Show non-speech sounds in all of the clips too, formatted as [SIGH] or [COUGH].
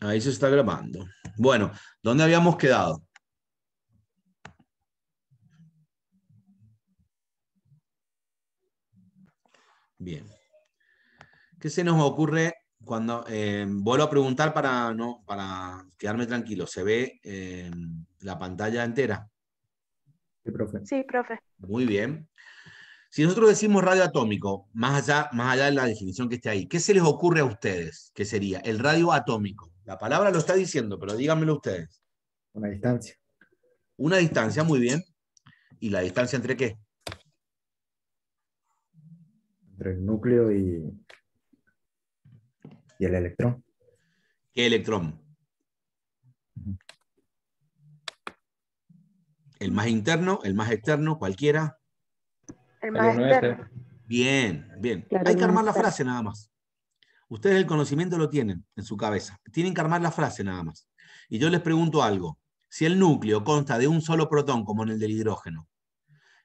Ahí se está grabando. Bueno, ¿dónde habíamos quedado? Bien. ¿Qué se nos ocurre cuando eh, vuelvo a preguntar para, no, para quedarme tranquilo? ¿Se ve eh, la pantalla entera? Sí, profe. Sí, profe. Muy bien. Si nosotros decimos radio atómico, más allá, más allá de la definición que esté ahí, ¿qué se les ocurre a ustedes? que sería? El radio atómico. La palabra lo está diciendo, pero díganmelo ustedes. Una distancia. Una distancia, muy bien. ¿Y la distancia entre qué? Entre el núcleo y, y el electrón. ¿Qué electrón? El más interno, el más externo, cualquiera. Bien, bien. Hay que armar la frase nada más. Ustedes el conocimiento lo tienen en su cabeza. Tienen que armar la frase nada más. Y yo les pregunto algo. Si el núcleo consta de un solo protón, como en el del hidrógeno,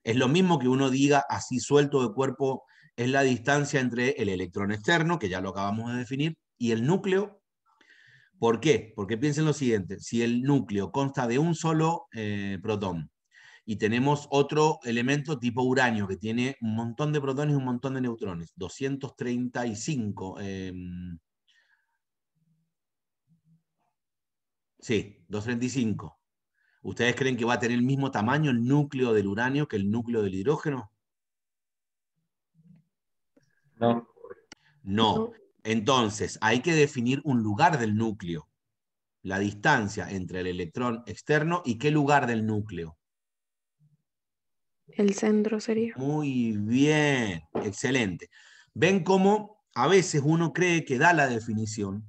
es lo mismo que uno diga así suelto de cuerpo, es la distancia entre el electrón externo, que ya lo acabamos de definir, y el núcleo. ¿Por qué? Porque piensen lo siguiente, si el núcleo consta de un solo eh, protón, y tenemos otro elemento tipo uranio que tiene un montón de protones y un montón de neutrones, 235. Em, sí, 235. ¿Ustedes creen que va a tener el mismo tamaño el núcleo del uranio que el núcleo del hidrógeno? No. No. Entonces, hay que definir un lugar del núcleo, la distancia entre el electrón externo y qué lugar del núcleo. El centro sería. Muy bien, excelente. Ven cómo a veces uno cree que da la definición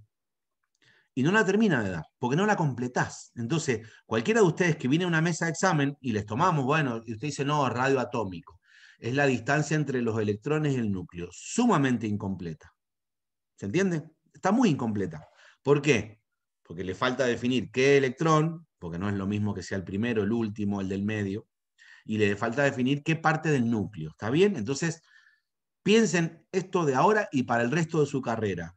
y no la termina de dar, porque no la completás. Entonces, cualquiera de ustedes que viene a una mesa de examen y les tomamos, bueno, y usted dice, no, radio atómico, es la distancia entre los electrones y el núcleo, sumamente incompleta. ¿Se entiende? Está muy incompleta. ¿Por qué? Porque le falta definir qué electrón, porque no es lo mismo que sea el primero, el último, el del medio, y le falta definir qué parte del núcleo. ¿Está bien? Entonces, piensen esto de ahora y para el resto de su carrera.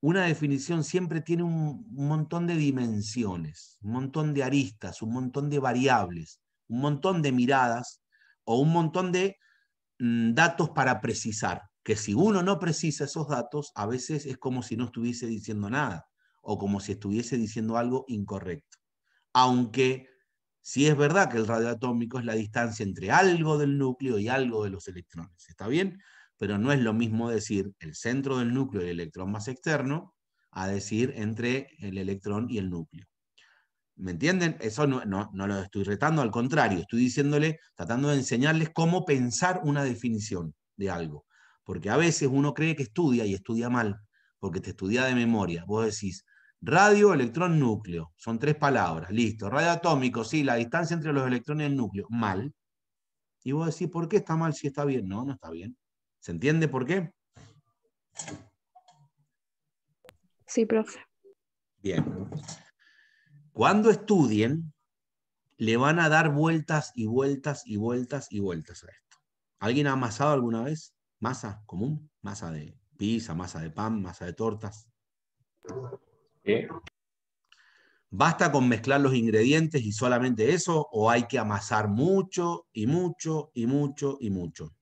Una definición siempre tiene un montón de dimensiones, un montón de aristas, un montón de variables, un montón de miradas o un montón de mm, datos para precisar, que si uno no precisa esos datos, a veces es como si no estuviese diciendo nada o como si estuviese diciendo algo incorrecto. Aunque si es verdad que el radio atómico es la distancia entre algo del núcleo y algo de los electrones, ¿está bien? Pero no es lo mismo decir el centro del núcleo y el electrón más externo a decir entre el electrón y el núcleo. ¿Me entienden? Eso no, no, no lo estoy retando, al contrario, estoy diciéndole, tratando de enseñarles cómo pensar una definición de algo. Porque a veces uno cree que estudia y estudia mal, porque te estudia de memoria. Vos decís, Radio, electrón, núcleo. Son tres palabras. Listo. Radio atómico, sí, la distancia entre los electrones y el núcleo. Mal. Y vos decís, ¿por qué está mal si está bien? No, no está bien. ¿Se entiende por qué? Sí, profe. Bien. Cuando estudien, le van a dar vueltas y vueltas y vueltas y vueltas a esto. ¿Alguien ha amasado alguna vez? ¿Masa común? ¿Masa de pizza? ¿Masa de pan? ¿Masa de tortas? ¿Basta con mezclar los ingredientes y solamente eso o hay que amasar mucho y mucho y mucho y mucho?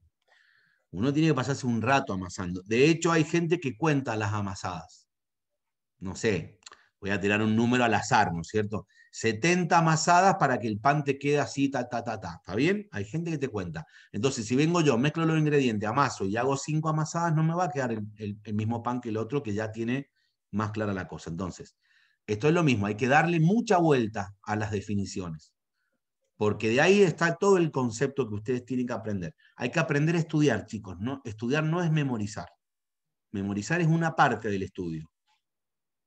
Uno tiene que pasarse un rato amasando. De hecho, hay gente que cuenta las amasadas. No sé, voy a tirar un número al azar, ¿no es cierto? 70 amasadas para que el pan te quede así, ta, ta, ta, ta. ¿Está bien? Hay gente que te cuenta. Entonces, si vengo yo, mezclo los ingredientes, amaso y hago cinco amasadas, no me va a quedar el mismo pan que el otro que ya tiene más clara la cosa. Entonces, esto es lo mismo, hay que darle mucha vuelta a las definiciones, porque de ahí está todo el concepto que ustedes tienen que aprender. Hay que aprender a estudiar, chicos, ¿no? Estudiar no es memorizar. Memorizar es una parte del estudio.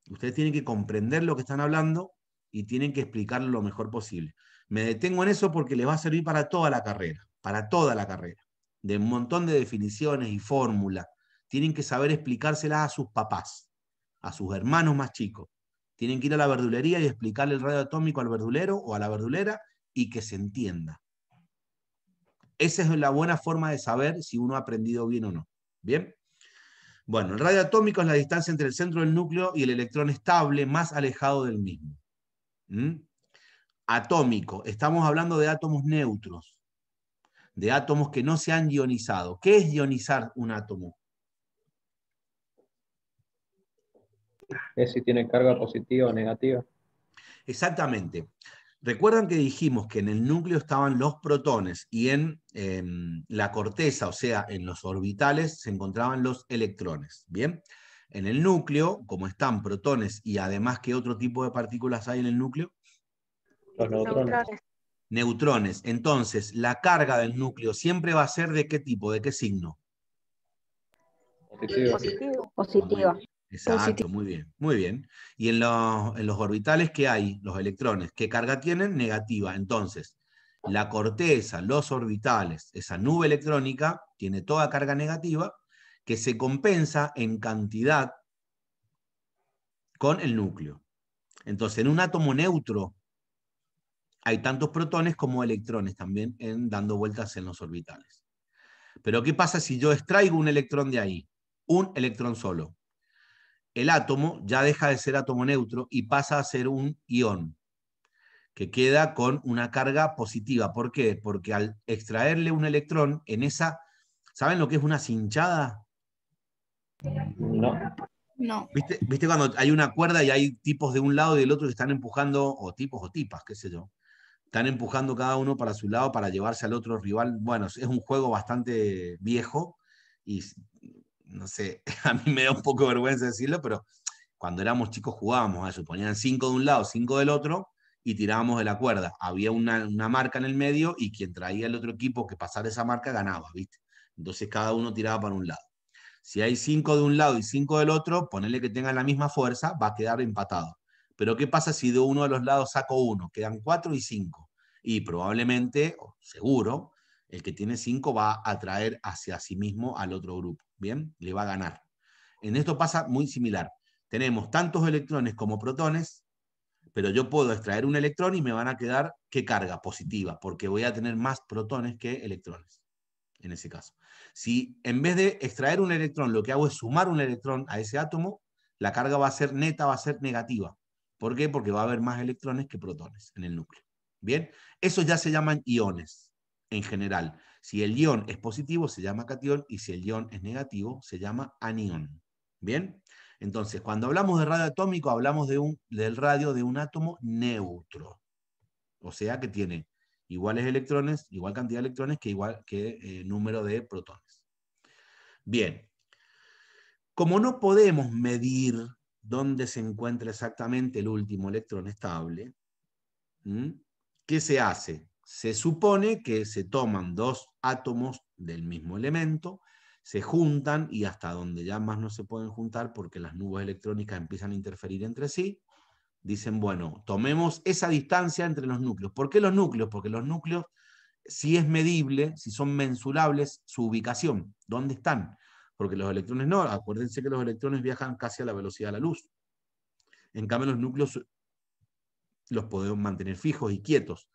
Ustedes tienen que comprender lo que están hablando y tienen que explicarlo lo mejor posible. Me detengo en eso porque les va a servir para toda la carrera, para toda la carrera, de un montón de definiciones y fórmulas. Tienen que saber explicárselas a sus papás a sus hermanos más chicos. Tienen que ir a la verdulería y explicarle el radio atómico al verdulero o a la verdulera y que se entienda. Esa es la buena forma de saber si uno ha aprendido bien o no. ¿Bien? Bueno, el radio atómico es la distancia entre el centro del núcleo y el electrón estable más alejado del mismo. ¿Mm? Atómico, estamos hablando de átomos neutros, de átomos que no se han ionizado. ¿Qué es ionizar un átomo? es si tiene carga positiva o negativa. Exactamente. Recuerdan que dijimos que en el núcleo estaban los protones y en em, la corteza, o sea, en los orbitales, se encontraban los electrones. Bien, en el núcleo, como están protones y además, ¿qué otro tipo de partículas hay en el núcleo? Los neutrones. Neutrones. Entonces, la carga del núcleo siempre va a ser de qué tipo, de qué signo? Positiva. Positiva. Exacto, muy bien, muy bien. Y en los, los orbitales, ¿qué hay? Los electrones, ¿qué carga tienen? Negativa. Entonces, la corteza, los orbitales, esa nube electrónica, tiene toda carga negativa que se compensa en cantidad con el núcleo. Entonces, en un átomo neutro hay tantos protones como electrones también en, dando vueltas en los orbitales. Pero ¿qué pasa si yo extraigo un electrón de ahí? Un electrón solo el átomo ya deja de ser átomo neutro y pasa a ser un ión, que queda con una carga positiva. ¿Por qué? Porque al extraerle un electrón en esa... ¿Saben lo que es una cinchada? No. No. ¿Viste, ¿Viste, cuando hay una cuerda y hay tipos de un lado y del otro que están empujando, o tipos o tipas, qué sé yo? Están empujando cada uno para su lado para llevarse al otro rival. Bueno, es un juego bastante viejo y no sé, [LAUGHS] a mí me da un poco vergüenza decirlo, pero cuando éramos chicos jugábamos a ¿eh? eso, ponían cinco de un lado, cinco del otro y tirábamos de la cuerda. Había una, una marca en el medio y quien traía el otro equipo que pasara esa marca ganaba, ¿viste? Entonces cada uno tiraba para un lado. Si hay cinco de un lado y cinco del otro, ponerle que tengan la misma fuerza, va a quedar empatado. Pero ¿qué pasa si de uno de los lados saco uno? Quedan cuatro y cinco. Y probablemente, seguro, el que tiene 5 va a atraer hacia sí mismo al otro grupo, ¿bien? Le va a ganar. En esto pasa muy similar. Tenemos tantos electrones como protones, pero yo puedo extraer un electrón y me van a quedar, ¿qué carga? Positiva, porque voy a tener más protones que electrones, en ese caso. Si en vez de extraer un electrón, lo que hago es sumar un electrón a ese átomo, la carga va a ser neta, va a ser negativa. ¿Por qué? Porque va a haber más electrones que protones en el núcleo. Bien, eso ya se llaman iones en general. Si el ion es positivo, se llama catión, y si el ion es negativo, se llama anión. ¿Bien? Entonces, cuando hablamos de radio atómico, hablamos del radio de un átomo neutro. O sea que tiene iguales electrones, igual cantidad de electrones que igual que eh, número de protones. Bien. Como no podemos medir dónde se encuentra exactamente el último electrón estable, ¿qué se hace? Se supone que se toman dos átomos del mismo elemento, se juntan y hasta donde ya más no se pueden juntar porque las nubes electrónicas empiezan a interferir entre sí, dicen, bueno, tomemos esa distancia entre los núcleos. ¿Por qué los núcleos? Porque los núcleos, si es medible, si son mensurables, su ubicación, dónde están. Porque los electrones no, acuérdense que los electrones viajan casi a la velocidad de la luz. En cambio, los núcleos los podemos mantener fijos y quietos.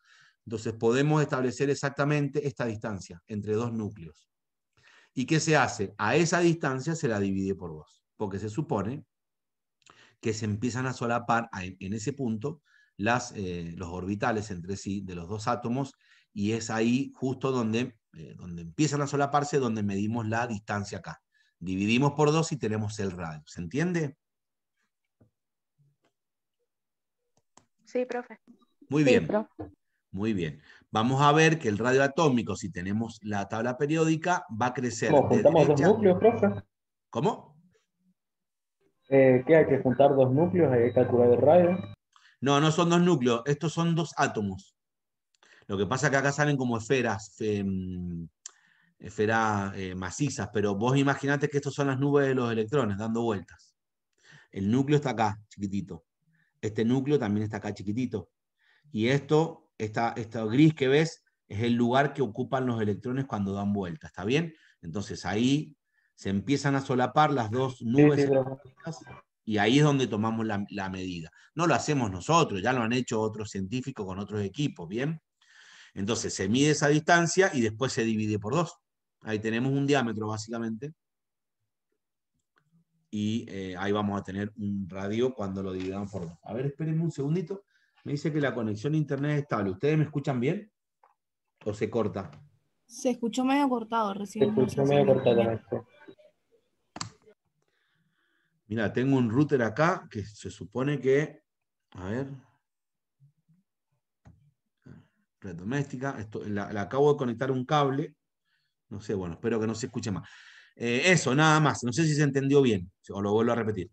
Entonces podemos establecer exactamente esta distancia entre dos núcleos. ¿Y qué se hace? A esa distancia se la divide por dos, porque se supone que se empiezan a solapar en ese punto las, eh, los orbitales entre sí de los dos átomos y es ahí justo donde, eh, donde empiezan a solaparse, donde medimos la distancia acá. Dividimos por dos y tenemos el radio. ¿Se entiende? Sí, profe. Muy bien. Muy bien. Vamos a ver que el radio atómico, si tenemos la tabla periódica, va a crecer. ¿Cómo? ¿Juntamos dos este núcleos, ¿Cómo? Eh, ¿Qué hay que juntar dos núcleos? ¿Hay que calcular el radio? No, no son dos núcleos, estos son dos átomos. Lo que pasa es que acá salen como esferas, em, esferas eh, macizas, pero vos imaginate que estos son las nubes de los electrones dando vueltas. El núcleo está acá, chiquitito. Este núcleo también está acá, chiquitito. Y esto esta, gris que ves es el lugar que ocupan los electrones cuando dan vuelta, ¿está bien? Entonces ahí se empiezan a solapar las dos nubes y ahí es donde tomamos la, medida. No lo hacemos nosotros, ya lo han hecho otros científicos con otros equipos, ¿bien? Entonces se mide esa distancia y después se divide por dos. Ahí tenemos un diámetro básicamente y eh, ahí vamos a tener un radio cuando lo dividamos por dos. A ver, espérenme un segundito. Me dice que la conexión a internet es estable. ¿Ustedes me escuchan bien? ¿O se corta? Se escuchó medio cortado recién. Se escuchó medio cortado Mira, tengo un router acá que se supone que. A ver. Red doméstica. Esto, la, acabo de conectar un cable. No sé, bueno, espero que no se escuche más. Eh, eso, nada más. No sé si se entendió bien. O lo vuelvo a repetir.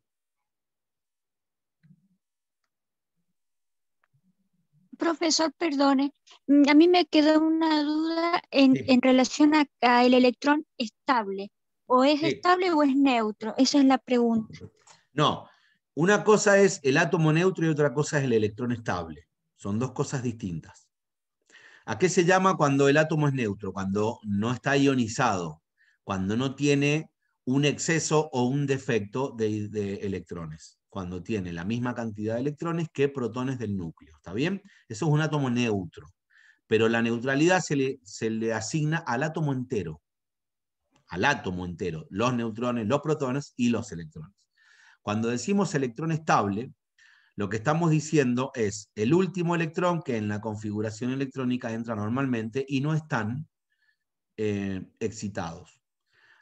profesor, perdone, mm, a mí me quedó una duda en, relación a, el electrón estable. ¿O es estable o es neutro? Esa es la pregunta. No, una cosa es el átomo neutro y otra cosa es el electrón estable. Son dos cosas distintas. ¿A qué se llama cuando el átomo es neutro? Cuando no está ionizado, cuando no tiene un exceso o un defecto de electrones cuando tiene la misma cantidad de electrones que protones del núcleo. ¿Está bien? Eso es un átomo neutro. Pero la neutralidad se le, asigna al átomo entero. Al átomo entero. Los neutrones, los protones y los electrones. Cuando decimos electrón estable, lo que estamos diciendo es el último electrón que en la configuración electrónica entra normalmente y no están eh, excitados.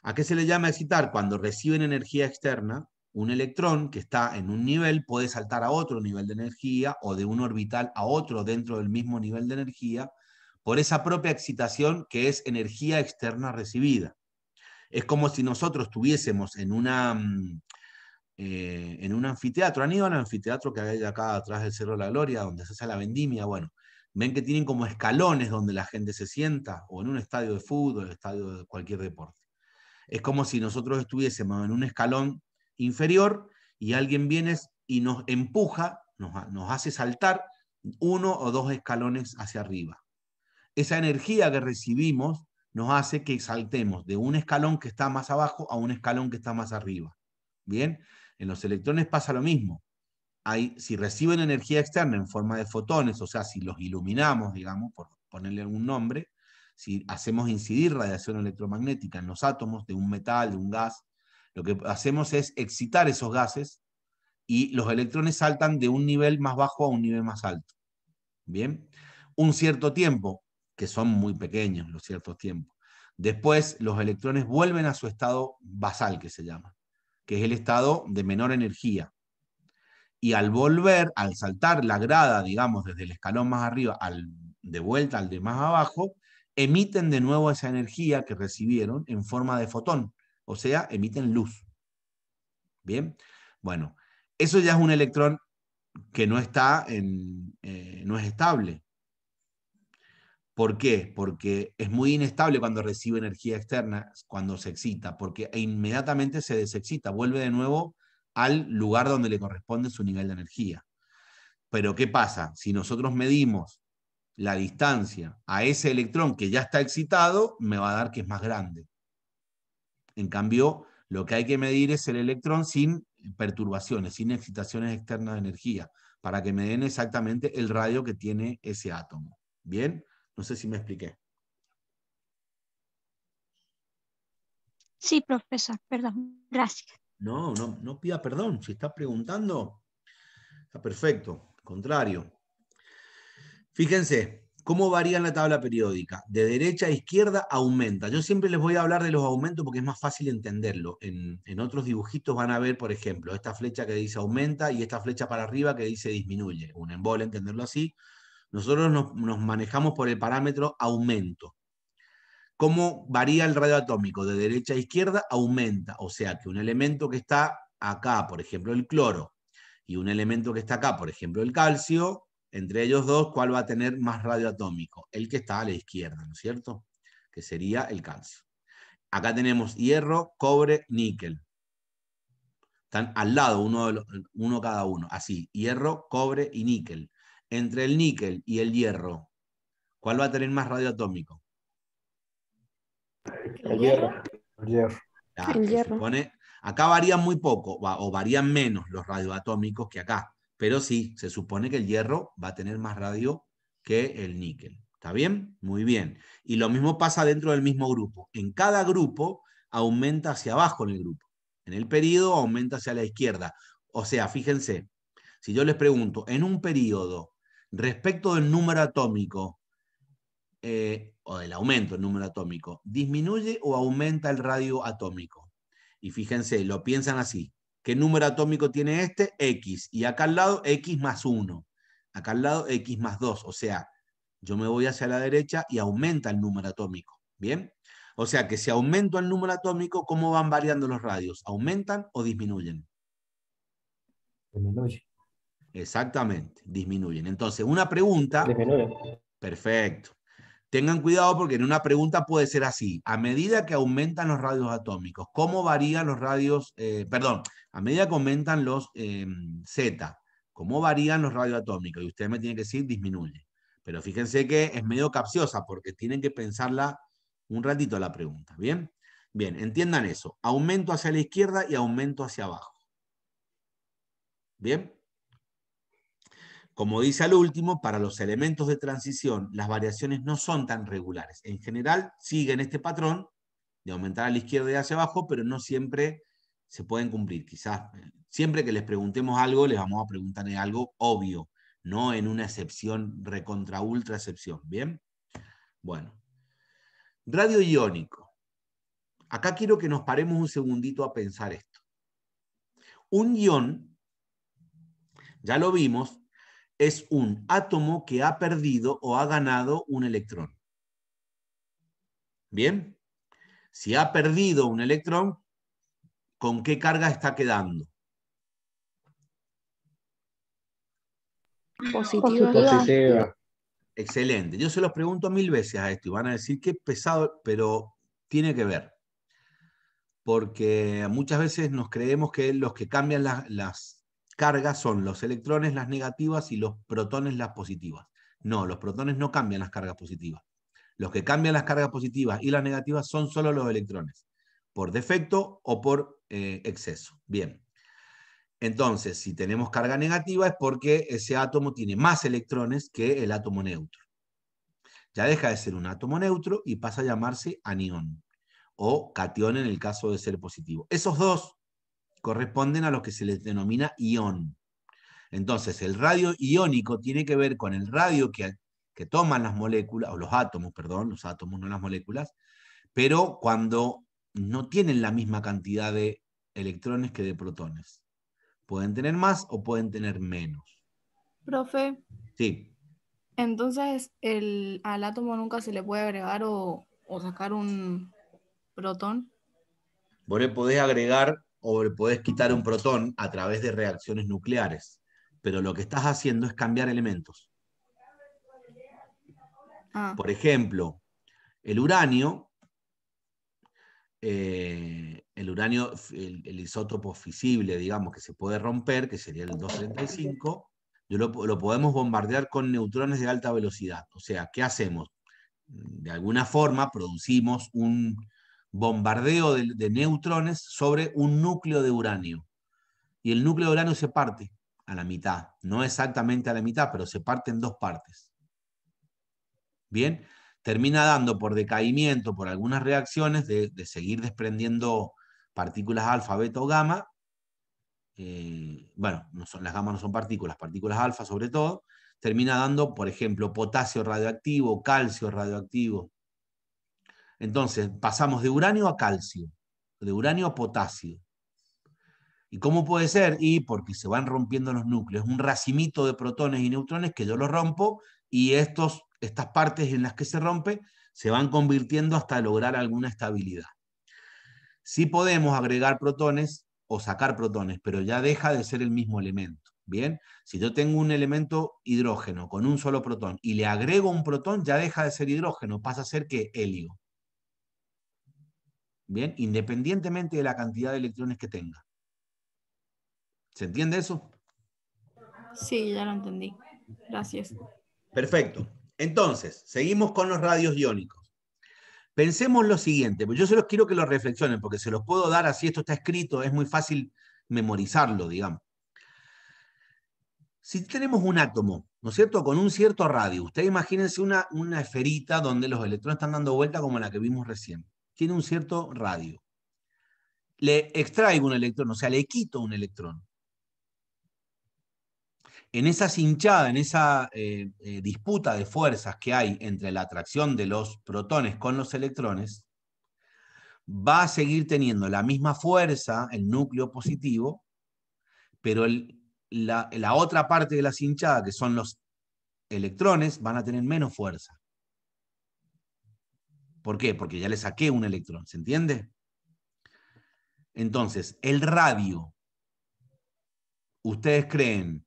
¿A qué se le llama excitar? Cuando reciben energía externa, un electrón que está en un nivel puede saltar a otro nivel de energía o de un orbital a otro dentro del mismo nivel de energía por esa propia excitación que es energía externa recibida. Es como si nosotros tuviésemos en, una, mm, eh, en un anfiteatro, han ido al anfiteatro que hay acá atrás del Cerro de la Gloria, donde se hace la vendimia, bueno, ven que tienen como escalones donde la gente se sienta, o en un estadio de fútbol, estadio de cualquier deporte. Es como si nosotros estuviésemos en un escalón inferior y alguien viene y nos empuja, nos, hace saltar uno o dos escalones hacia arriba. Esa energía que recibimos nos hace que saltemos de un escalón que está más abajo a un escalón que está más arriba. Bien, en los electrones pasa lo mismo. si reciben energía externa en forma de fotones, o sea, si los iluminamos, digamos, por ponerle algún nombre, si hacemos incidir radiación electromagnética en los átomos de un metal, de un gas, lo que hacemos es excitar esos gases y los electrones saltan de un nivel más bajo a un nivel más alto. Bien, un cierto tiempo, que son muy pequeños los ciertos tiempos. Después los electrones vuelven a su estado basal, que se llama, que es el estado de menor energía. Y al volver, al saltar la grada, digamos, desde el escalón más arriba, al, de vuelta al de más abajo, emiten de nuevo esa energía que recibieron en forma de fotón o sea, emiten luz. Bien, bueno, eso ya es un electrón que no está en, eh, no es estable. ¿Por qué? Porque es muy inestable cuando recibe energía externa, cuando se excita, porque inmediatamente se desexcita, vuelve de nuevo al lugar donde le corresponde su nivel de energía. Pero ¿qué pasa? Si nosotros medimos la distancia a ese electrón que ya está excitado, me va a dar que es más grande. En cambio, lo que hay que medir es el electrón sin perturbaciones, sin excitaciones externas de energía, para que me den exactamente el radio que tiene ese átomo. ¿Bien? No sé si me expliqué. Sí, profesor, perdón, gracias. No, no, no pida perdón, si está preguntando, está perfecto, contrario. Fíjense, ¿Cómo varía en la tabla periódica? De derecha a izquierda aumenta. Yo siempre les voy a hablar de los aumentos porque es más fácil entenderlo. En, otros dibujitos van a ver, por ejemplo, esta flecha que dice aumenta y esta flecha para arriba que dice disminuye. Un embole, entenderlo así. Nosotros nos, manejamos por el parámetro aumento. ¿Cómo varía el radio atómico? De derecha a izquierda aumenta. O sea que un elemento que está acá, por ejemplo, el cloro, y un elemento que está acá, por ejemplo, el calcio, entre ellos dos, ¿cuál va a tener más radio atómico? El que está a la izquierda, ¿no es cierto? Que sería el calcio. Acá tenemos hierro, cobre, níquel. Están al lado, uno, de uno cada uno. Así, hierro, cobre y níquel. Entre el níquel y el hierro, ¿cuál va a tener más radio atómico? El hierro. El hierro. acá varían muy poco, o varían menos los radioatómicos que acá pero sí, se supone que el hierro va a tener más radio que el níquel. ¿Está bien? Muy bien. Y lo mismo pasa dentro del mismo grupo. En cada grupo aumenta hacia abajo en el grupo. En el periodo aumenta hacia la izquierda. O sea, fíjense, si yo les pregunto, en un periodo, respecto del número atómico, eh, o del aumento del número atómico, ¿disminuye o aumenta el radio atómico? Y fíjense, lo piensan así. ¿Qué número atómico tiene este? X. Y acá al lado, X más 1. Acá al lado, X más 2. O sea, yo me voy hacia la derecha y aumenta el número atómico. ¿Bien? O sea que si aumento el número atómico, ¿cómo van variando los radios? ¿Aumentan o disminuyen? Disminuyen. Exactamente, disminuyen. Entonces, una pregunta... Disminuyen. Perfecto. Tengan cuidado porque en una pregunta puede ser así. A medida que aumentan los radios atómicos, ¿cómo varían los radios, eh, perdón, a medida que aumentan los em, Z, ¿cómo varían los radios atómicos? Y ustedes me tienen que decir, disminuye. Pero fíjense que es medio capciosa porque tienen que pensarla un ratito la pregunta. ¿Bien? Bien, entiendan eso. Aumento hacia la izquierda y aumento hacia abajo. ¿Bien? Como dice al último, para los elementos de transición, las variaciones no son tan regulares. En general, siguen este patrón de aumentar a la izquierda y hacia abajo, pero no siempre se pueden cumplir. Quizás eh, siempre que les preguntemos algo, les vamos a preguntar en algo obvio, no en una excepción recontra ultra excepción. ¿Bien? Bueno. Radio iónico. Acá quiero que nos paremos un segundito a pensar esto. Un ion, ya lo vimos, es un átomo que ha perdido o ha ganado un electrón. Bien, si ha perdido un electrón, ¿con qué carga está quedando? Positiva. Excelente. Yo se los pregunto mil veces a esto y van a decir que pesado, pero tiene que ver. Porque muchas veces nos creemos que los que cambian las cargas son los electrones las negativas y los protones las positivas. No, los protones no cambian las cargas positivas. Los que cambian las cargas positivas y las negativas son solo los electrones, por defecto o por eh, exceso. Bien. Entonces, si tenemos carga negativa es porque ese átomo tiene más electrones que el átomo neutro. Ya deja de ser un átomo neutro y pasa a llamarse anión o cation en el caso de ser positivo. Esos dos corresponden a lo que se les denomina ión. Entonces, el radio iónico tiene que ver con el radio que, que toman las moléculas, o los átomos, perdón, los átomos, no las moléculas, pero cuando no tienen la misma cantidad de electrones que de protones. Pueden tener más o pueden tener menos. Profe. Sí. Entonces, el, al átomo nunca se le puede agregar o, o sacar un protón. Vos podés agregar o podés quitar un protón a través de reacciones nucleares. Pero lo que estás haciendo es cambiar elementos. Ah. Por ejemplo, el uranio, eh, el uranio, el, isótopo fisible, digamos, que se puede romper, que sería el 235, yo lo podemos bombardear con neutrones de alta velocidad. O sea, ¿qué hacemos? De alguna forma producimos un, bombardeo de, neutrones sobre un núcleo de uranio. Y el núcleo de uranio se parte a la mitad, no exactamente a la mitad, pero se parte en dos partes. Bien, termina dando por decaimiento, por algunas reacciones, de, seguir desprendiendo partículas alfa, beta o gamma. Eh, bueno, no son, las gamas no son partículas, partículas alfa sobre todo. Termina dando, por ejemplo, potasio radioactivo, calcio radioactivo, entonces, pasamos de uranio a calcio, de uranio a potasio. ¿Y cómo puede ser? Y porque se van rompiendo los núcleos, un racimito de protones y neutrones que yo los rompo y estos, estas partes en las que se rompe se van convirtiendo hasta lograr alguna estabilidad. Sí podemos agregar protones o sacar protones, pero ya deja de ser el mismo elemento. Bien, si yo tengo un elemento hidrógeno con un solo protón y le agrego un protón, ya deja de ser hidrógeno, pasa a ser que helio. Bien, independientemente de la cantidad de electrones que tenga. ¿Se entiende eso? Sí, ya lo entendí. Gracias. Perfecto. Entonces, seguimos con los radios iónicos. Pensemos lo siguiente, pues yo se los quiero que lo reflexionen, porque se los puedo dar así, esto está escrito, es muy fácil memorizarlo, digamos. Si tenemos un átomo, ¿no es cierto?, con un cierto radio, ustedes imagínense una, una esferita donde los electrones están dando vuelta como la que vimos recién tiene un cierto radio. Le extraigo un electrón, o sea, le quito un electrón. En esa hinchada, en esa eh, eh, disputa de fuerzas que hay entre la atracción de los protones con los electrones, va a seguir teniendo la misma fuerza el núcleo positivo, pero la, la, otra parte de la hinchada, que son los electrones, van a tener menos fuerza. ¿Por qué? Porque ya le saqué un electrón, ¿se entiende? Entonces, el radio, ¿ustedes creen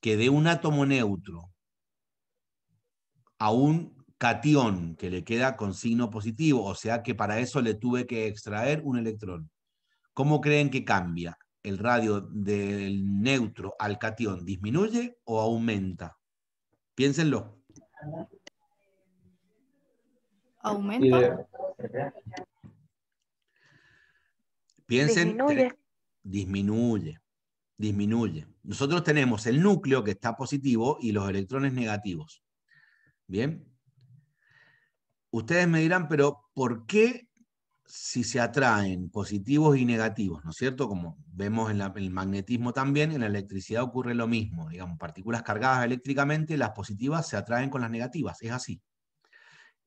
que de un átomo neutro a un cation que le queda con signo positivo, o sea que para eso le tuve que extraer un electrón, ¿cómo creen que cambia? ¿El radio del neutro al cation? disminuye o aumenta? Piénsenlo. Aumenta. Piensen. Disminuye. Disminuye. Disminuye. Nosotros tenemos el núcleo que está positivo y los electrones negativos. Bien. Ustedes me dirán, pero ¿por qué si se atraen positivos y negativos, ¿no es cierto? Como vemos en, en, el magnetismo también, en la electricidad ocurre lo mismo, digamos, partículas cargadas eléctricamente, las positivas se atraen con las negativas, es así.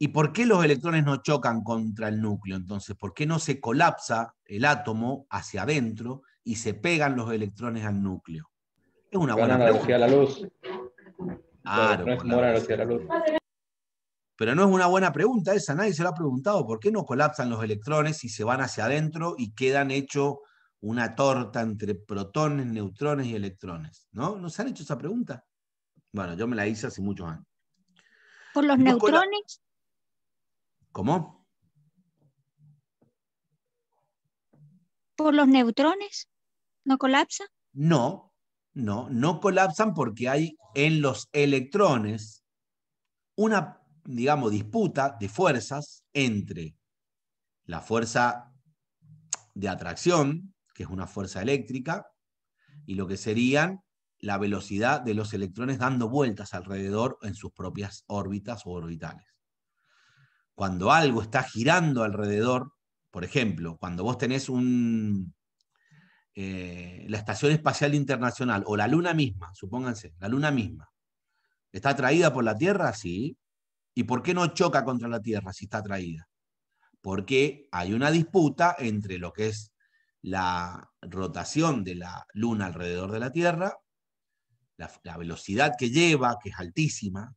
¿Y por qué los electrones no chocan contra el núcleo? Entonces, ¿por qué no se colapsa el átomo hacia adentro y se pegan los electrones al núcleo? Es una buena pregunta. la luz. no es la a La luz. Pero no es una buena pregunta esa, nadie se la ha preguntado. ¿Por qué no colapsan los electrones y se van hacia adentro y quedan hecho una torta entre protones, neutrones y electrones? ¿No? ¿No se han hecho esa pregunta? Bueno, yo me la hice hace muchos años. ¿Por los neutrones? ¿Cómo? ¿Por los neutrones? ¿No colapsa? No, no, no colapsan porque hay en los electrones una, digamos, disputa de fuerzas entre la fuerza de atracción, que es una fuerza eléctrica, y lo que serían la velocidad de los electrones dando vueltas alrededor en sus propias órbitas o orbitales cuando algo está girando alrededor, por ejemplo, cuando vos tenés un, eh, la Estación Espacial Internacional o la Luna misma, supónganse, la Luna misma, ¿está atraída por la Tierra? Sí. ¿Y por qué no choca contra la Tierra si está atraída? Porque hay una disputa entre lo que es la rotación de la Luna alrededor de la Tierra, la velocidad que lleva, que es altísima,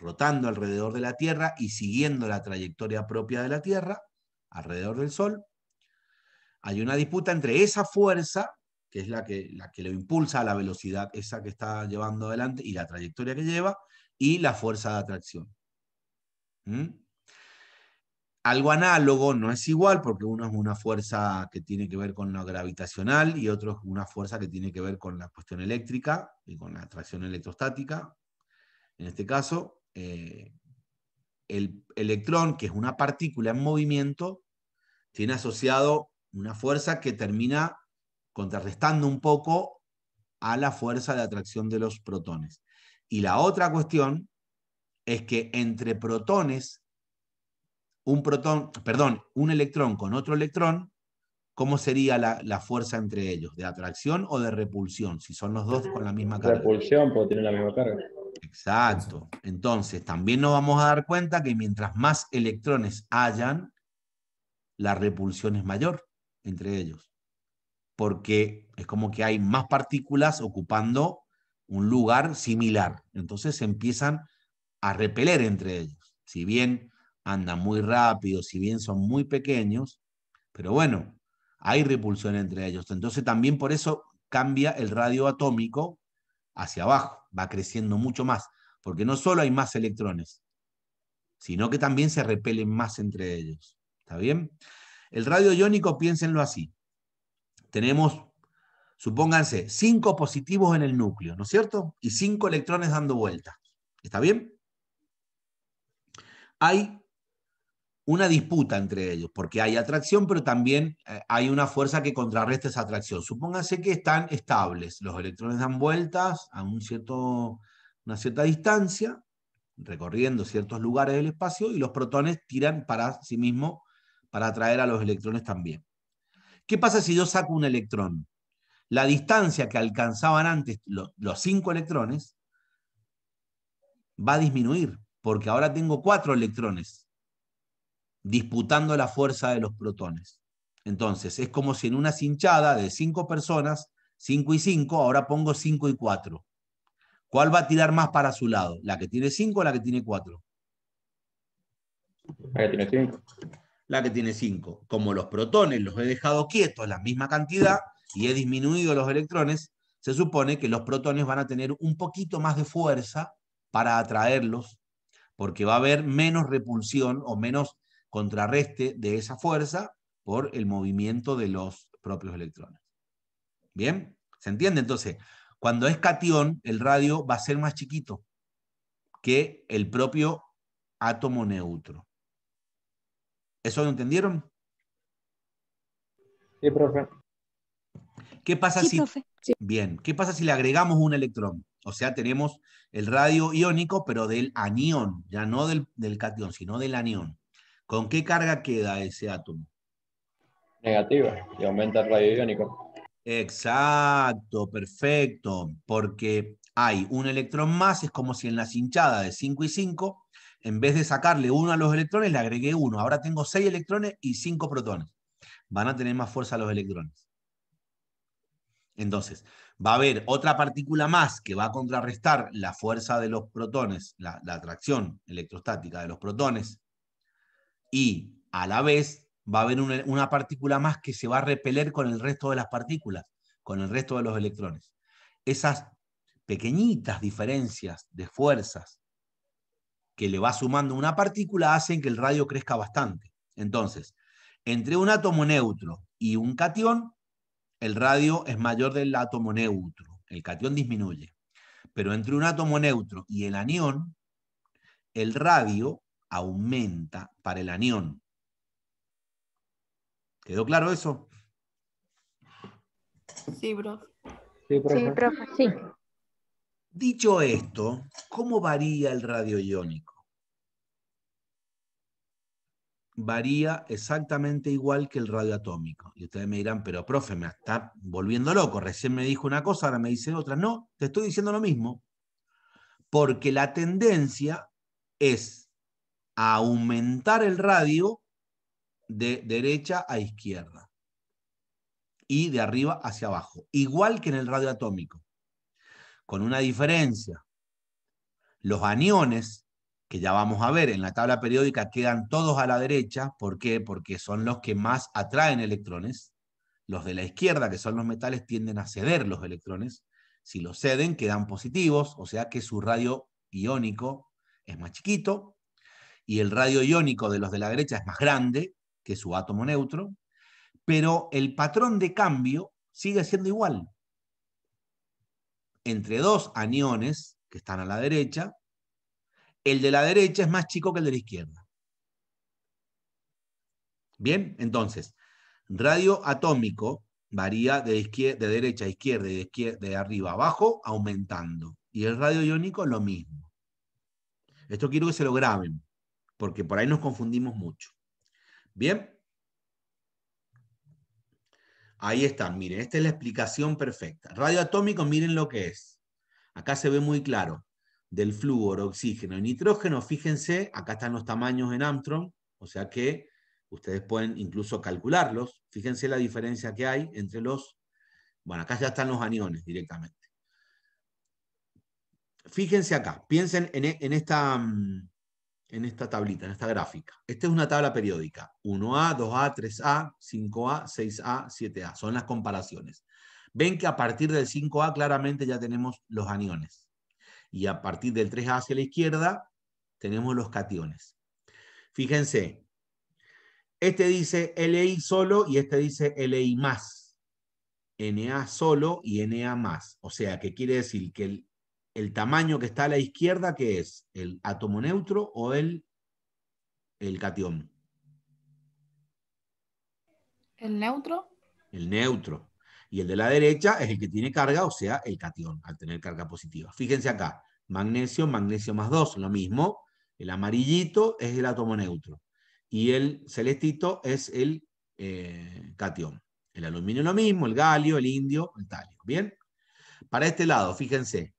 rotando alrededor de la Tierra y siguiendo la trayectoria propia de la Tierra, alrededor del Sol. Hay una disputa entre esa fuerza, que es la que, la que lo impulsa a la velocidad esa que está llevando adelante y la trayectoria que lleva, y la fuerza de atracción. ¿Mm? Algo análogo, no es igual, porque uno es una fuerza que tiene que ver con lo gravitacional y otro es una fuerza que tiene que ver con la cuestión eléctrica y con la atracción electrostática, en este caso. Eh, el electrón, que es una partícula en movimiento, tiene asociado una fuerza que termina contrarrestando un poco a la fuerza de atracción de los protones. Y la otra cuestión es que entre protones, un protón, perdón, un electrón con otro electrón, ¿cómo sería la, la, fuerza entre ellos? ¿De atracción o de repulsión? Si son los dos con la misma carga. Repulsión, porque tienen la misma carga. Exacto. Entonces, también nos vamos a dar cuenta que mientras más electrones hayan, la repulsión es mayor entre ellos. Porque es como que hay más partículas ocupando un lugar similar. Entonces se empiezan a repeler entre ellos. Si bien andan muy rápido, si bien son muy pequeños, pero bueno, hay repulsión entre ellos. Entonces también por eso cambia el radio atómico hacia abajo va creciendo mucho más, porque no solo hay más electrones, sino que también se repelen más entre ellos. ¿Está bien? El radio iónico, piénsenlo así. Tenemos, supónganse, cinco positivos en el núcleo, ¿no es cierto? Y cinco electrones dando vuelta. ¿Está bien? Hay una disputa entre ellos, porque hay atracción, pero también eh, hay una fuerza que contrarresta esa atracción. Supóngase que están estables, los electrones dan vueltas a un cierto, una cierta distancia, recorriendo ciertos lugares del espacio, y los protones tiran para sí mismos, para atraer a los electrones también. ¿Qué pasa si yo saco un electrón? La distancia que alcanzaban antes los cinco electrones va a disminuir, porque ahora tengo cuatro electrones disputando la fuerza de los protones. Entonces, es como si en una cinchada de cinco personas, cinco y cinco, ahora pongo cinco y cuatro. ¿Cuál va a tirar más para su lado? ¿La que tiene cinco o la que tiene cuatro? La que tiene cinco. La que tiene cinco. Como los protones los he dejado quietos la misma cantidad y he disminuido los electrones, se supone que los protones van a tener un poquito más de fuerza para atraerlos, porque va a haber menos repulsión o menos contrarreste de esa fuerza por el movimiento de los propios electrones. ¿Bien? ¿Se entiende? Entonces, cuando es cation, el radio va a ser más chiquito que el propio átomo neutro. ¿Eso lo entendieron? Sí, profe. ¿Qué pasa si... Bien, ¿qué pasa si le agregamos un electrón? O sea, tenemos el radio iónico, pero del anión, ya no del, del catión, sino del anión. ¿Con qué carga queda ese átomo? Negativa y aumenta el radio iónico. Exacto, perfecto, porque hay un electrón más, es como si en la hinchada de 5 y 5, en vez de sacarle uno a los electrones, le agregué uno. Ahora tengo 6 electrones y 5 protones. Van a tener más fuerza los electrones. Entonces, va a haber otra partícula más que va a contrarrestar la fuerza de los protones, la atracción electrostática de los protones y a la vez va a haber una, partícula más que se va a repeler con el resto de las partículas, con el resto de los electrones. Esas pequeñitas diferencias de fuerzas que le va sumando una partícula hacen que el radio crezca bastante. Entonces, entre un átomo neutro y un cation, el radio es mayor del átomo neutro. El cation disminuye. Pero entre un átomo neutro y el anión, el radio aumenta para el anión. ¿Quedó claro eso? Sí, profe. Sí, profe. Sí, Dicho esto, ¿cómo varía el radio iónico? Varía exactamente igual que el radio atómico. Y ustedes me dirán, pero profe, me está volviendo loco. Recién me dijo una cosa, ahora me dice otra. No, te estoy diciendo lo mismo. Porque la tendencia es a aumentar el radio de derecha a izquierda y de arriba hacia abajo, igual que en el radio atómico, con una diferencia. Los aniones, que ya vamos a ver en la tabla periódica, quedan todos a la derecha. ¿Por qué? Porque son los que más atraen electrones. Los de la izquierda, que son los metales, tienden a ceder los electrones. Si los ceden, quedan positivos, o sea que su radio iónico es más chiquito y el radio iónico de los de la derecha es más grande que su átomo neutro, pero el patrón de cambio sigue siendo igual. Entre dos aniones que están a la derecha, el de la derecha es más chico que el de la izquierda. Bien, entonces, radio atómico varía de, derecha a izquierda y de arriba a abajo, aumentando. Y el radio iónico lo mismo. Esto quiero que se lo graben porque por ahí nos confundimos mucho. Bien. Ahí están. miren, esta es la explicación perfecta. Radioatómico, miren lo que es. Acá se ve muy claro. Del flúor, oxígeno y nitrógeno, fíjense, acá están los tamaños en Armstrong, o sea que ustedes pueden incluso calcularlos. Fíjense la diferencia que hay entre los... Bueno, acá ya están los aniones directamente. Fíjense acá, piensen en esta mm, en esta tablita, en esta gráfica. Esta es una tabla periódica. 1A, 2A, 3A, 5A, 6A, 7A. Son las comparaciones. Ven que a partir del 5A claramente ya tenemos los aniones. Y a partir del 3A hacia la izquierda tenemos los cationes. Fíjense, este dice LI solo y este dice LI más. Na solo y Na más. O sea, que quiere decir que el el tamaño que está a la izquierda, que es el átomo neutro o el, el catión. ¿El neutro? El neutro. Y el de la derecha es el que tiene carga, o sea, el cation, al tener carga positiva. Fíjense acá, magnesio, magnesio más 2, lo mismo. El amarillito es el átomo neutro. Y el celestito es el eh, cation. El aluminio lo mismo, el galio, el indio, el talio. ¿Bien? Para este lado, fíjense,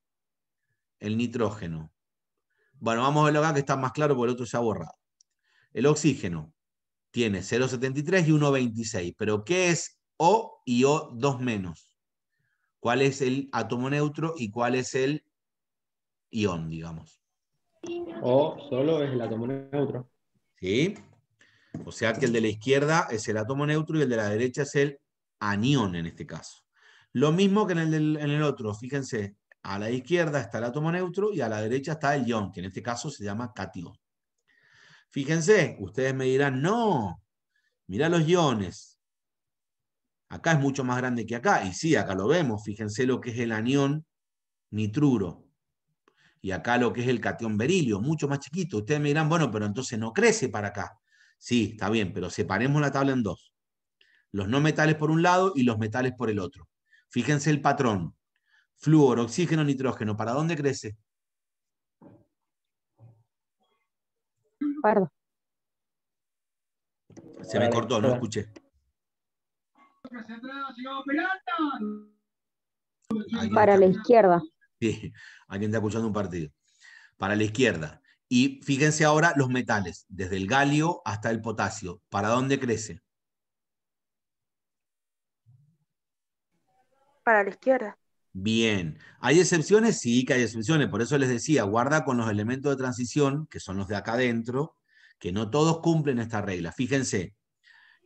el nitrógeno. Bueno, vamos a verlo acá que está más claro porque el otro se ha borrado. El oxígeno tiene 0,73 y 1,26. Pero ¿qué es O y O2 menos? ¿Cuál es el átomo neutro y cuál es el ión, digamos? O solo es el átomo neutro. ¿Sí? O sea que el de la izquierda es el átomo neutro y el de la derecha es el anión en este caso. Lo mismo que en el, en el otro, fíjense, a la izquierda está el átomo neutro y a la derecha está el ion, que en este caso se llama catión. Fíjense, ustedes me dirán, no, mira los iones. Acá es mucho más grande que acá. Y sí, acá lo vemos. Fíjense lo que es el anión nitruro. Y acá lo que es el catión berilio, mucho más chiquito. Ustedes me dirán, bueno, pero entonces no crece para acá. Sí, está bien, pero separemos la tabla en dos. Los no metales por un lado y los metales por el otro. Fíjense el patrón. Fluor, oxígeno, nitrógeno, ¿para dónde crece? Perdón. Se me cortó, no escuché. Para la izquierda. Sí, alguien está escuchando un partido. Para la izquierda. Y fíjense ahora los metales, desde el galio hasta el potasio. ¿Para dónde crece? Para la izquierda. Bien, ¿hay excepciones? Sí, que hay excepciones. Por eso les decía, guarda con los elementos de transición, que son los de acá adentro, que no todos cumplen esta regla. Fíjense,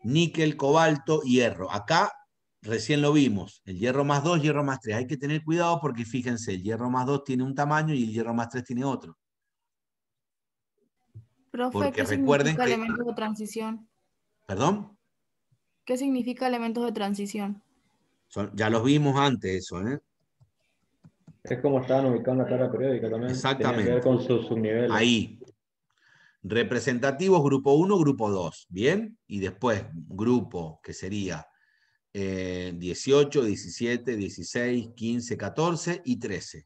níquel, cobalto, hierro. Acá recién lo vimos, el hierro más 2, hierro más 3. Hay que tener cuidado porque fíjense, el hierro más 2 tiene un tamaño y el hierro más 3 tiene otro. Profe, ¿qué significa elementos de transición? ¿Perdón? ¿Qué significa elementos de transición? ya los vimos antes eso, ¿eh? Es como estaban ubicados en la tabla periódica también. Exactamente. ver con sus subniveles. Ahí. Representativos, grupo 1, grupo 2. ¿Bien? Y después, grupo, que sería 18, 17, 16, 15, 14 y 13.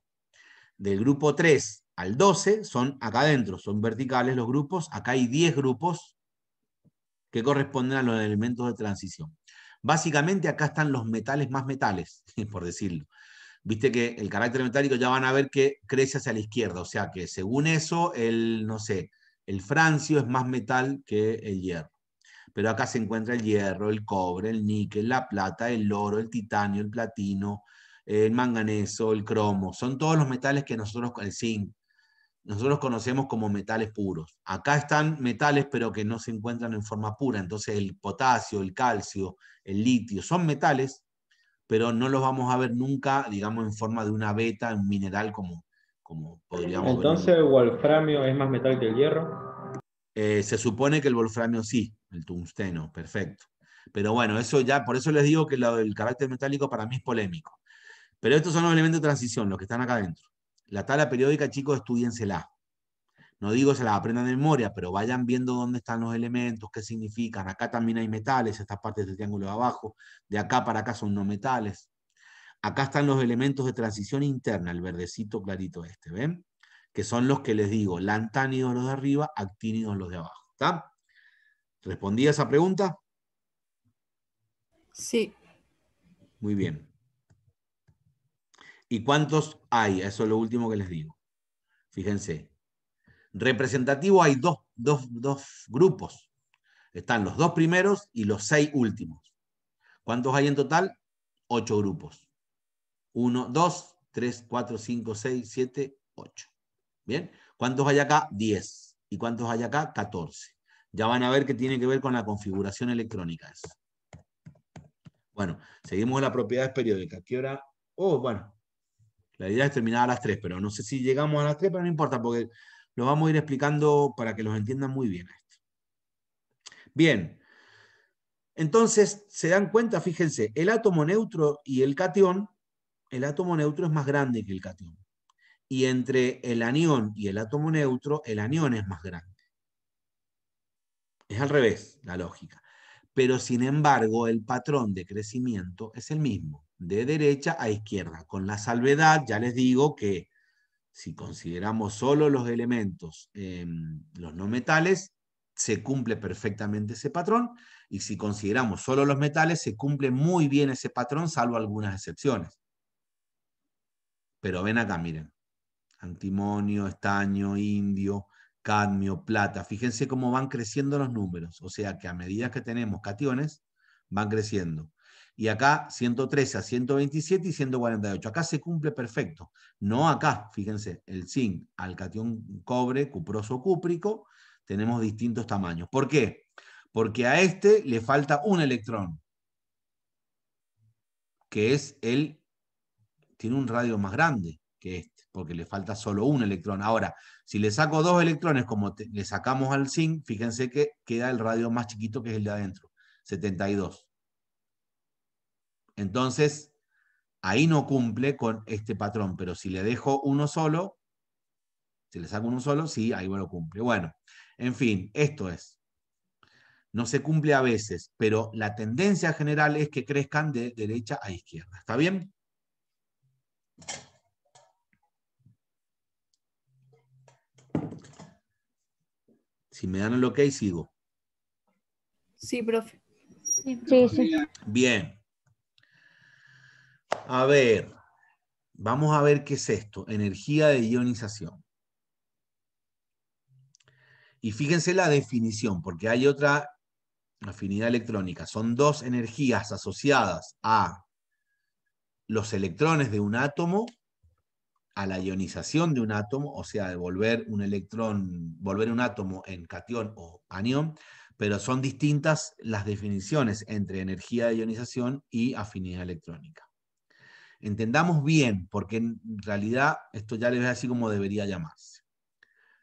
Del grupo 3 al 12 son acá adentro, son verticales los grupos. Acá hay 10 grupos que corresponden a los elementos de transición. Básicamente acá están los metales más metales, [LAUGHS] por decirlo viste que el carácter metálico ya van a ver que crece hacia la izquierda, o sea que según eso, el, no sé, el francio es más metal que el hierro. Pero acá se encuentra el hierro, el cobre, el níquel, la plata, el oro, el titanio, el platino, el manganeso, el cromo. Son todos los metales que nosotros, el zinc, nosotros conocemos como metales puros. Acá están metales, pero que no se encuentran en forma pura. Entonces el potasio, el calcio, el litio, son metales, pero no los vamos a ver nunca, digamos, en forma de una beta, un mineral como, como podríamos Entonces, ¿el wolframio es más metal que el hierro? Eh, se supone que el wolframio sí, el tungsteno, perfecto. Pero bueno, eso ya, por eso les digo que el carácter metálico para mí es polémico. Pero estos son los elementos de transición, los que están acá adentro. La tabla periódica, chicos, estudiensela no digo se las aprendan de memoria, pero vayan viendo dónde están los elementos, qué significan. Acá también hay metales, estas partes del triángulo de abajo, de acá para acá son no metales. Acá están los elementos de transición interna, el verdecito clarito este, ¿ven? Que son los que les digo, lantánidos los de arriba, actínidos los de abajo, ¿está? ¿Respondí a esa pregunta? Sí. Muy bien. ¿Y cuántos hay? Eso es lo último que les digo. Fíjense, representativo hay dos, grupos. Están los dos primeros y los seis últimos. ¿Cuántos hay en total? Ocho grupos. Uno, dos, tres, cuatro, cinco, seis, siete, ocho. ¿Bien? ¿Cuántos hay acá? Diez. ¿Y cuántos hay acá? Catorce. Ya van a ver que tiene que ver con la configuración electrónica. Bueno, seguimos las propiedades periódicas. ¿Qué hora? Oh, bueno. La idea es terminar a las tres, pero no sé si llegamos a las tres, pero no importa, porque lo vamos a ir explicando para que los entiendan muy bien. Bien, entonces se dan cuenta, fíjense, el átomo neutro y el cation, el átomo neutro es más grande que el cation, Y entre el anión y el átomo neutro, el anión es más grande. Es al revés la lógica. Pero sin embargo, el patrón de crecimiento es el mismo, de derecha a izquierda, con la salvedad, ya les digo, que si consideramos solo los elementos, em, los no metales, se cumple perfectamente ese patrón, y si consideramos solo los metales, se cumple muy bien ese patrón, salvo algunas excepciones. Pero ven acá, miren, antimonio, estaño, indio, cadmio, plata, fíjense cómo van creciendo los números, o sea que a medida que tenemos cationes, van creciendo y acá 113 a 127 y 148. Acá se cumple perfecto. No acá, fíjense, el zinc al catión cobre, cuproso cúprico, tenemos distintos tamaños. ¿Por qué? Porque a este le falta un electrón, que es el, tiene un radio más grande que este, porque le falta solo un electrón. Ahora, si le saco dos electrones como le sacamos al zinc, fíjense que queda el radio más chiquito que es el de adentro, 72. Entonces, ahí no cumple con este patrón, pero si le dejo uno solo, si le saco uno solo, sí, ahí bueno cumple. Bueno, en fin, esto es. No se cumple a veces, pero la tendencia general es que crezcan de derecha a izquierda. ¿Está bien? Si me dan el ok, sigo. Sí, profe. Sí, sí. Bien. A ver, vamos a ver qué es esto, energía de ionización. Y fíjense la definición, porque hay otra afinidad electrónica. Son dos energías asociadas a los electrones de un átomo, a la ionización de un átomo, o sea, devolver un electrón, volver un átomo en cation o anión, pero son distintas las definiciones entre energía de ionización y afinidad electrónica. Entendamos bien, porque en realidad esto ya le ve así como debería llamarse.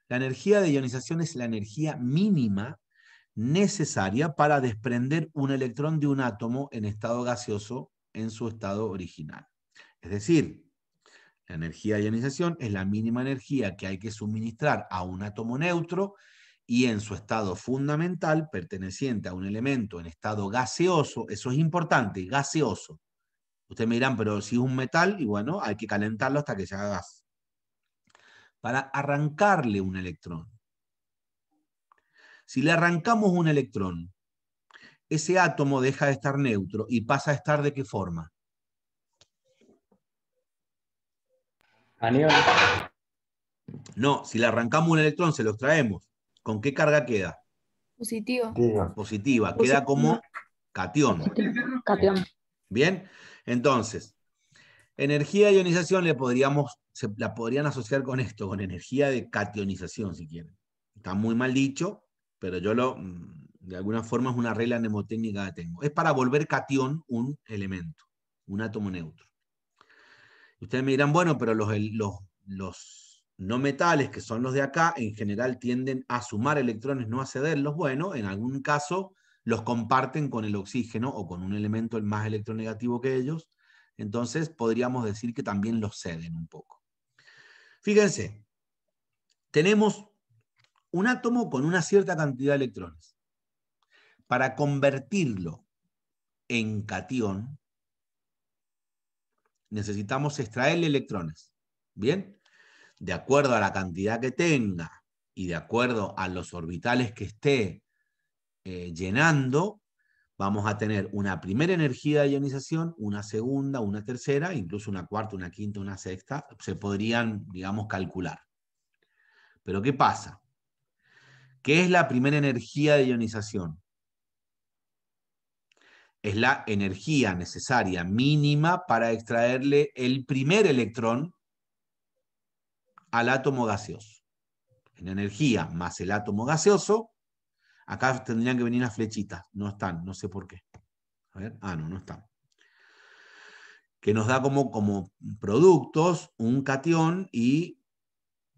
La energía de ionización es la energía mínima necesaria para desprender un electrón de un átomo en estado gaseoso en su estado original. Es decir, la energía de ionización es la mínima energía que hay que suministrar a un átomo neutro y en su estado fundamental, perteneciente a un elemento en estado gaseoso, eso es importante, gaseoso, Ustedes me dirán, pero si es un metal, y bueno, hay que calentarlo hasta que se haga gas. Para arrancarle un electrón. Si le arrancamos un electrón, ese átomo deja de estar neutro y pasa a estar de qué forma? Anión. No, si le arrancamos un electrón, se lo extraemos. ¿Con qué carga queda? Positiva. Positiva. Queda como catión. Catión. Bien. Entonces, energía de ionización la podrían asociar con esto, con energía de cationización, si quieren. Está muy mal dicho, pero yo lo, mm, de alguna forma es una regla mnemotécnica que tengo. Es para volver cation un elemento, un átomo neutro. Ustedes me dirán, bueno, pero los, los no metales, que son los de acá, en general tienden a sumar electrones, no a cederlos. Bueno, en algún caso los comparten con el oxígeno o con un elemento más electronegativo que ellos, entonces podríamos decir que también los ceden un poco. Fíjense, tenemos un átomo con una cierta cantidad de electrones. Para convertirlo en catión, necesitamos extraerle electrones. ¿Bien? De acuerdo a la cantidad que tenga y de acuerdo a los orbitales que esté eh, llenando, vamos a tener una primera energía de ionización, una segunda, una tercera, incluso una cuarta, una quinta, una sexta, se podrían, digamos, calcular. Pero ¿qué pasa? ¿Qué es la primera energía de ionización? Es la energía necesaria mínima para extraerle el primer electrón al átomo gaseoso. En energía más el átomo gaseoso Acá tendrían que venir las flechitas. No están, no sé por qué. A ver, ah, no, no están. Que nos da como, como productos un cation y,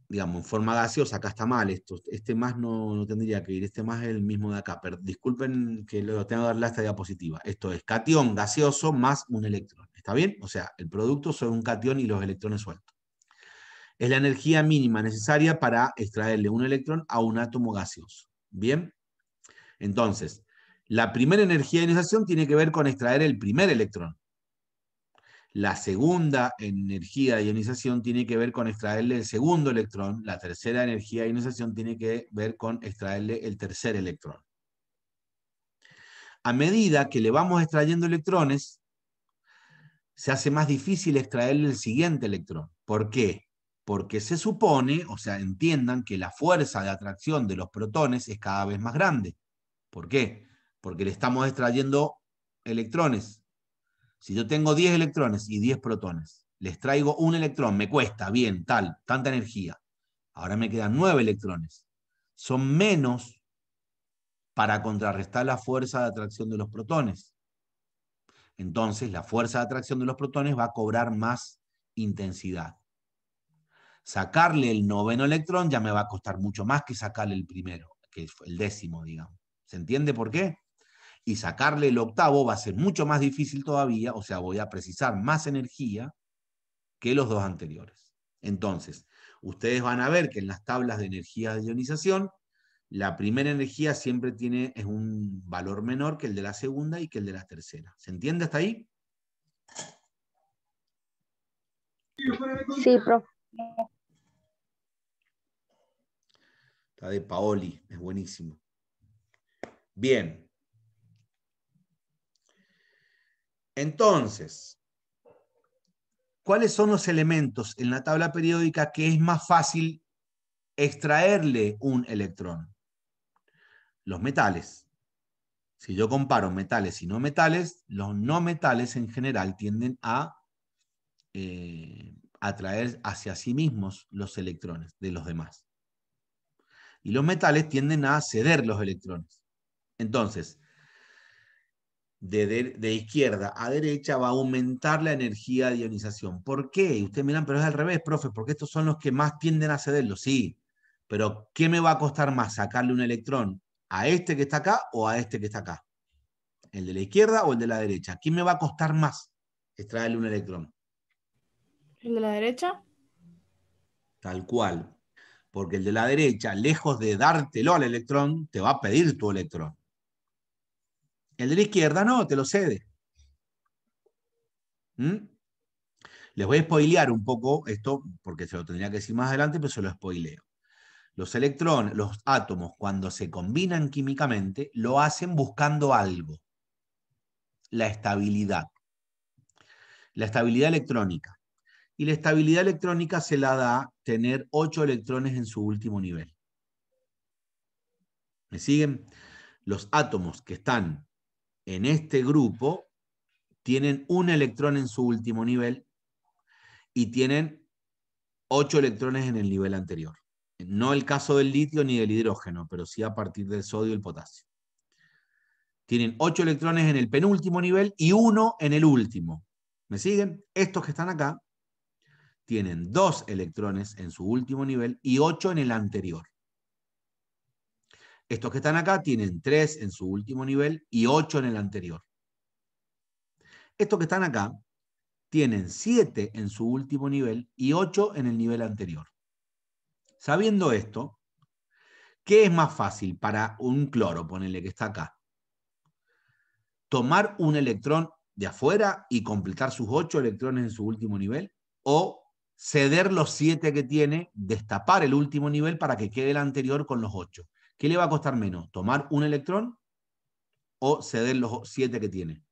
digamos, en forma gaseosa. Acá está mal esto. Este más no, tendría que ir. Este más es el mismo de acá. Pero disculpen que lo tengo que darle a esta diapositiva. Esto es cation gaseoso más un electrón. ¿Está bien? O sea, el producto son un cation y los electrones sueltos es la energía mínima necesaria para extraerle un electrón a un átomo gaseoso. Bien, entonces, la primera energía de ionización tiene que ver con extraer el primer electrón. La segunda energía de ionización tiene que ver con extraerle el segundo electrón. La tercera energía de ionización tiene que ver con extraerle el tercer electrón. A medida que le vamos extrayendo electrones, se hace más difícil extraerle el siguiente electrón. ¿Por qué? Porque se supone, o sea, entiendan que la fuerza de atracción de los protones es cada vez más grande. ¿Por qué? Porque le estamos extrayendo electrones. Si yo tengo 10 electrones y 10 protones, les traigo un electrón, me cuesta, bien, tal, tanta energía. Ahora me quedan 9 electrones. Son menos para contrarrestar la fuerza de atracción de los protones. Entonces, la fuerza de atracción de los protones va a cobrar más intensidad. Sacarle el noveno electrón ya me va a costar mucho más que sacarle el primero, que es el décimo, digamos. ¿Se entiende por qué? Y sacarle el octavo va a ser mucho más difícil todavía, o sea, voy a precisar más energía que los dos anteriores. Entonces, ustedes van a ver que en las tablas de energía de ionización, la primera energía siempre tiene, es un valor menor que el de la segunda y que el de la tercera. ¿Se entiende hasta ahí? Sí, profe. Está de Paoli, es buenísimo. Bien. Entonces, ¿cuáles son los elementos en la tabla periódica que es más fácil extraerle un electrón? Los metales. Si yo comparo metales y no metales, los no metales en general tienden a eh, atraer hacia sí mismos los electrones de los demás. Y los metales tienden a ceder los electrones. Entonces, de, izquierda a derecha va a aumentar la energía de ionización. ¿Por qué? ustedes miran, pero es al revés, profe, porque estos son los que más tienden a cederlo. Sí, pero ¿qué me va a costar más sacarle un electrón? ¿A este que está acá o a este que está acá? ¿El de la izquierda o el de la derecha? ¿Quién me va a costar más extraerle un electrón? ¿El de la derecha? Tal cual. Porque el de la derecha, lejos de dártelo al electrón, te va a pedir tu electrón. El de la izquierda no, te lo cede. ¿Mm? Les voy a spoilear un poco esto, porque se lo tendría que decir más adelante, pero se lo spoileo. Los electrones, los átomos, cuando se combinan químicamente, lo hacen buscando algo. La estabilidad. La estabilidad electrónica. Y la estabilidad electrónica se la da tener ocho electrones en su último nivel. ¿Me siguen? Los átomos que están en este grupo tienen un electrón en su último nivel y tienen ocho electrones en el nivel anterior. No el caso del litio ni del hidrógeno, pero sí a partir del sodio y el potasio. Tienen ocho electrones en el penúltimo nivel y uno en el último. ¿Me siguen? Estos que están acá tienen dos electrones en su último nivel y ocho en el anterior. Estos que están acá tienen 3 en su último nivel y 8 en el anterior. Estos que están acá tienen 7 en su último nivel y 8 en el nivel anterior. Sabiendo esto, ¿qué es más fácil para un cloro, ponele que está acá? ¿Tomar un electrón de afuera y completar sus 8 electrones en su último nivel? ¿O ceder los 7 que tiene, destapar el último nivel para que quede el anterior con los 8? ¿Qué le va a costar menos? ¿Tomar un electrón o ceder los siete que tiene?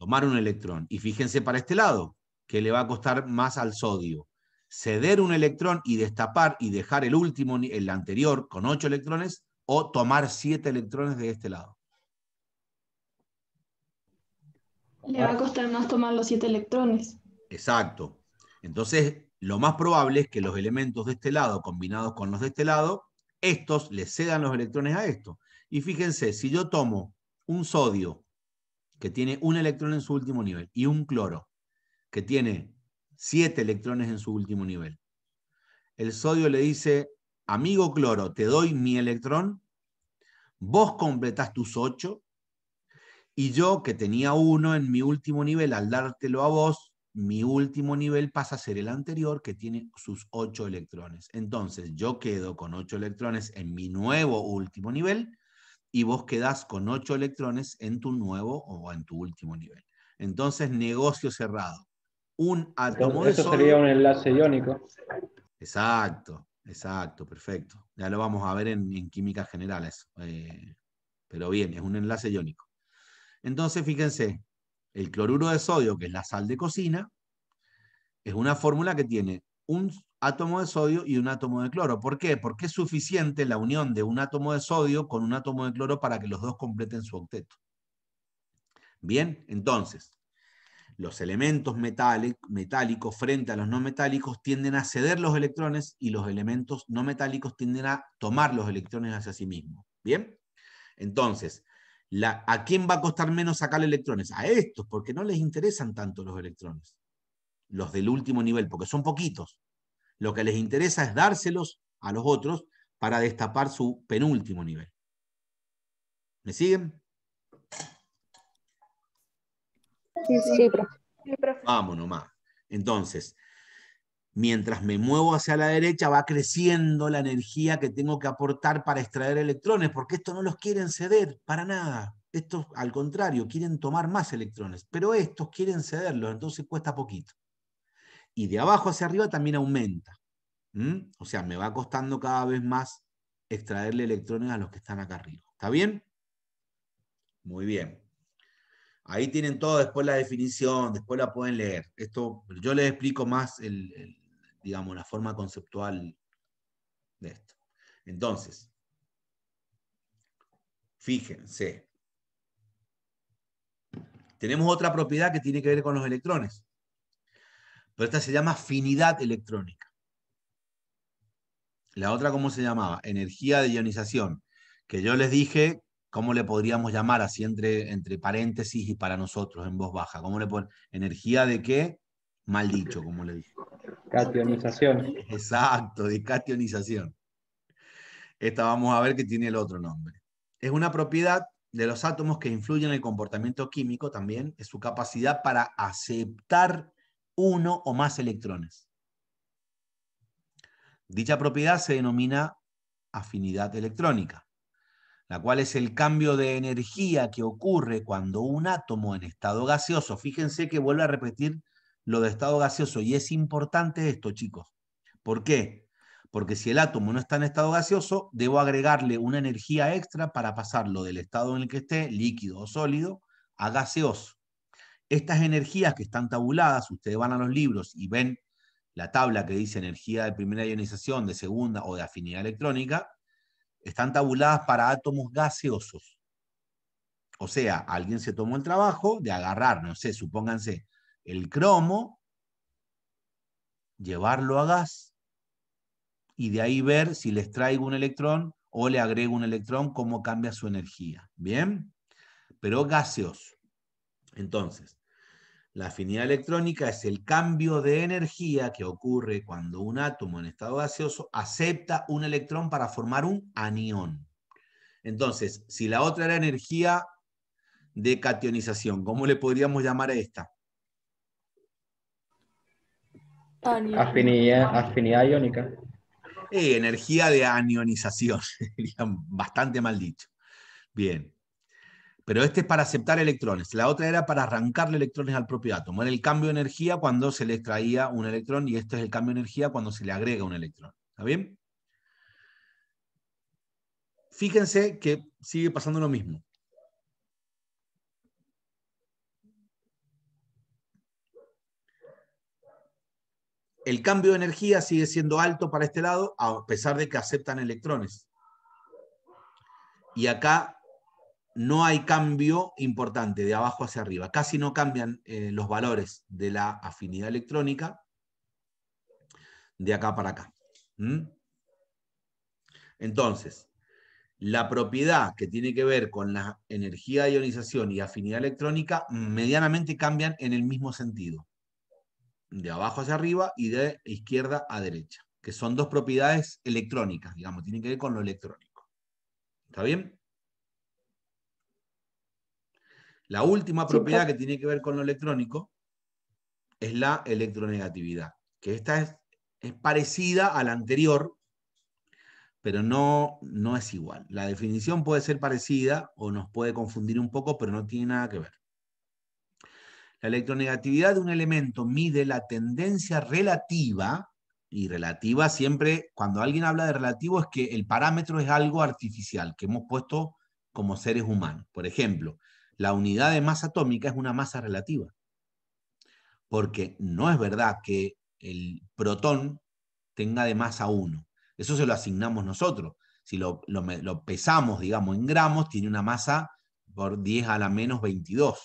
Tomar un, un electrón. Y fíjense para este lado, ¿Qué le va a costar más al sodio. Ceder un electrón y destapar y dejar el último, el anterior, con ocho electrones, o tomar siete electrones de este lado. Le va a costar más tomar los siete electrones. Exacto. Entonces, lo más probable es que los elementos de este lado combinados con los de este lado, estos le cedan los electrones a esto. Y fíjense, si yo tomo un sodio que tiene un electrón en su último nivel y un cloro que tiene siete electrones en su último nivel, el sodio le dice, amigo cloro, te doy mi electrón, vos completás tus ocho y yo que tenía uno en mi último nivel, al dártelo a vos, mi último nivel pasa a ser el anterior que tiene sus ocho electrones. Entonces yo quedo con ocho electrones en mi nuevo último nivel y vos quedás con ocho electrones en tu nuevo o en tu último nivel. Entonces negocio cerrado. Un átomo Eso sería un enlace iónico. Exacto, exacto, perfecto. Ya lo vamos a ver en, químicas generales. Eh, pero bien, es un enlace iónico. Entonces, fíjense, el cloruro de sodio, que es la sal de cocina, es una fórmula que tiene un átomo de sodio y un átomo de cloro. ¿Por qué? Porque es suficiente la unión de un átomo de sodio con un átomo de cloro para que los dos completen su octeto. Bien, entonces, los elementos metálicos frente a los no metálicos tienden a ceder los electrones y los elementos no metálicos tienden a tomar los electrones hacia sí mismos. Bien, entonces, ¿A quién va a costar menos sacar electrones? A estos, porque no les interesan tanto los electrones, los del último nivel, porque son poquitos. Lo que les interesa es dárselos a los otros para destapar su penúltimo nivel. ¿Me siguen? Sí, sí, profe. Sí, Vámonos más. Entonces, mientras me muevo hacia la derecha, va creciendo la energía que tengo que aportar para extraer electrones, porque estos no los quieren ceder para nada. Estos, al contrario, quieren tomar más electrones, pero estos quieren cederlos, entonces cuesta poquito. Y de abajo hacia arriba también aumenta. O sea, me va costando cada vez más extraerle electrones a los que están acá arriba. ¿Está bien? Muy bien. Ahí tienen todo, después la definición, después la pueden leer. Esto, yo les explico más el digamos, la forma conceptual de esto. Entonces, fíjense, tenemos otra propiedad que tiene que ver con los electrones, pero esta se llama afinidad electrónica. La otra, ¿cómo se llamaba? Energía de ionización, que yo les dije, ¿cómo le podríamos llamar así entre, entre paréntesis y para nosotros en voz baja? ¿Cómo le ponen? ¿Energía de qué? mal dicho, como le dije. Cationización. Exacto, de cationización. Esta vamos a ver que tiene el otro nombre. Es una propiedad de los átomos que influyen en el comportamiento químico también, es su capacidad para aceptar uno o más electrones. Dicha propiedad se denomina afinidad electrónica, la cual es el cambio de energía que ocurre cuando un átomo en estado gaseoso, fíjense que vuelve a repetir lo de estado gaseoso. Y es importante esto, chicos. ¿Por qué? Porque si el átomo no está en estado gaseoso, debo agregarle una energía extra para pasarlo del estado en el que esté, líquido o sólido, a gaseoso. Estas energías que están tabuladas, ustedes van a los libros y ven la tabla que dice energía de primera ionización, de segunda o de afinidad electrónica, están tabuladas para átomos gaseosos. O sea, alguien se tomó el trabajo de agarrar, no sé, supónganse, el cromo, llevarlo a gas y de ahí ver si les traigo un electrón o le agrego un electrón, cómo cambia su energía. ¿Bien? Pero gaseoso. Entonces, la afinidad electrónica es el cambio de energía que ocurre cuando un átomo en estado gaseoso acepta un electrón para formar un anión. Entonces, si la otra era energía de cationización, ¿cómo le podríamos llamar a esta? Afinidad, afinidad iónica. energía de anionización, [LAUGHS] bastante mal dicho. Bien. Pero este es para aceptar electrones. La otra era para arrancarle electrones al propio átomo. Era el cambio de energía cuando se le extraía un electrón y este es el cambio de energía cuando se le agrega un electrón. ¿Está bien? Fíjense que sigue pasando lo mismo. el cambio de energía sigue siendo alto para este lado, a pesar de que aceptan electrones. Y acá no hay cambio importante de abajo hacia arriba. Casi no cambian eh, los valores de la afinidad electrónica de acá para acá. Entonces, la propiedad que tiene que ver con la energía de ionización y afinidad electrónica medianamente cambian en el mismo sentido de abajo hacia arriba y de izquierda a derecha, que son dos propiedades electrónicas, digamos, tienen que ver con lo electrónico. ¿Está bien? La última propiedad que tiene que ver con lo electrónico es la electronegatividad, que esta es, parecida a la anterior, pero no, no es igual. La definición puede ser parecida o nos puede confundir un poco, pero no tiene nada que ver. La electronegatividad de un elemento mide la tendencia relativa, y relativa siempre, cuando alguien habla de relativo, es que el parámetro es algo artificial que hemos puesto como seres humanos. Por ejemplo, la unidad de masa atómica es una masa relativa, porque no es verdad que el protón tenga de masa 1. Eso se lo asignamos nosotros. Si lo, lo pesamos, digamos, en gramos, tiene una masa por 10 a la menos 22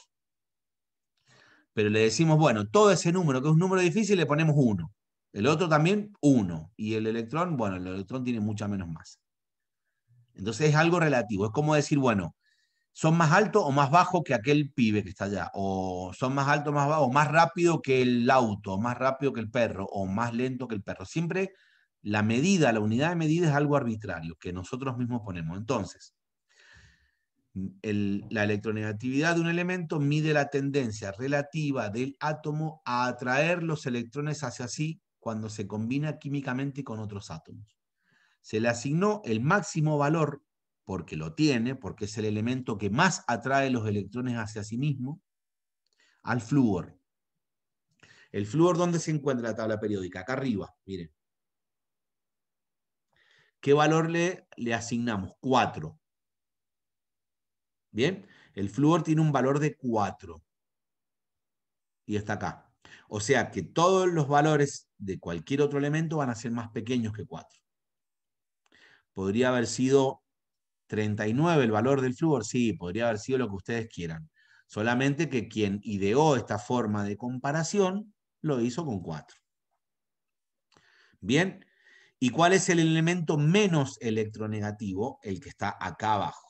pero le decimos, bueno, todo ese número, que es un número difícil, le ponemos uno. El otro también uno. Y el electrón, bueno, el electrón tiene mucha menos masa. Entonces es algo relativo. Es como decir, bueno, son más alto o más bajo que aquel pibe que está allá. O son más alto más bajo, o más rápido que el auto, o más rápido que el perro, o más lento que el perro. Siempre la medida, la unidad de medida es algo arbitrario que nosotros mismos ponemos. Entonces, la electronegatividad de un elemento mide la tendencia relativa del átomo a atraer los electrones hacia sí cuando se combina químicamente con otros átomos. Se le asignó el máximo valor, porque lo tiene, porque es el elemento que más atrae los electrones hacia sí mismo, al flúor. El flúor, ¿dónde se encuentra la tabla periódica? Acá arriba, miren. ¿Qué valor le, le asignamos? Cuatro. Bien, el flúor tiene un valor de 4 y está acá. O sea que todos los valores de cualquier otro elemento van a ser más pequeños que 4. Podría haber sido 39 el valor del flúor, sí, podría haber sido lo que ustedes quieran. Solamente que quien ideó esta forma de comparación lo hizo con 4. Bien, ¿y cuál es el elemento menos electronegativo? El que está acá abajo.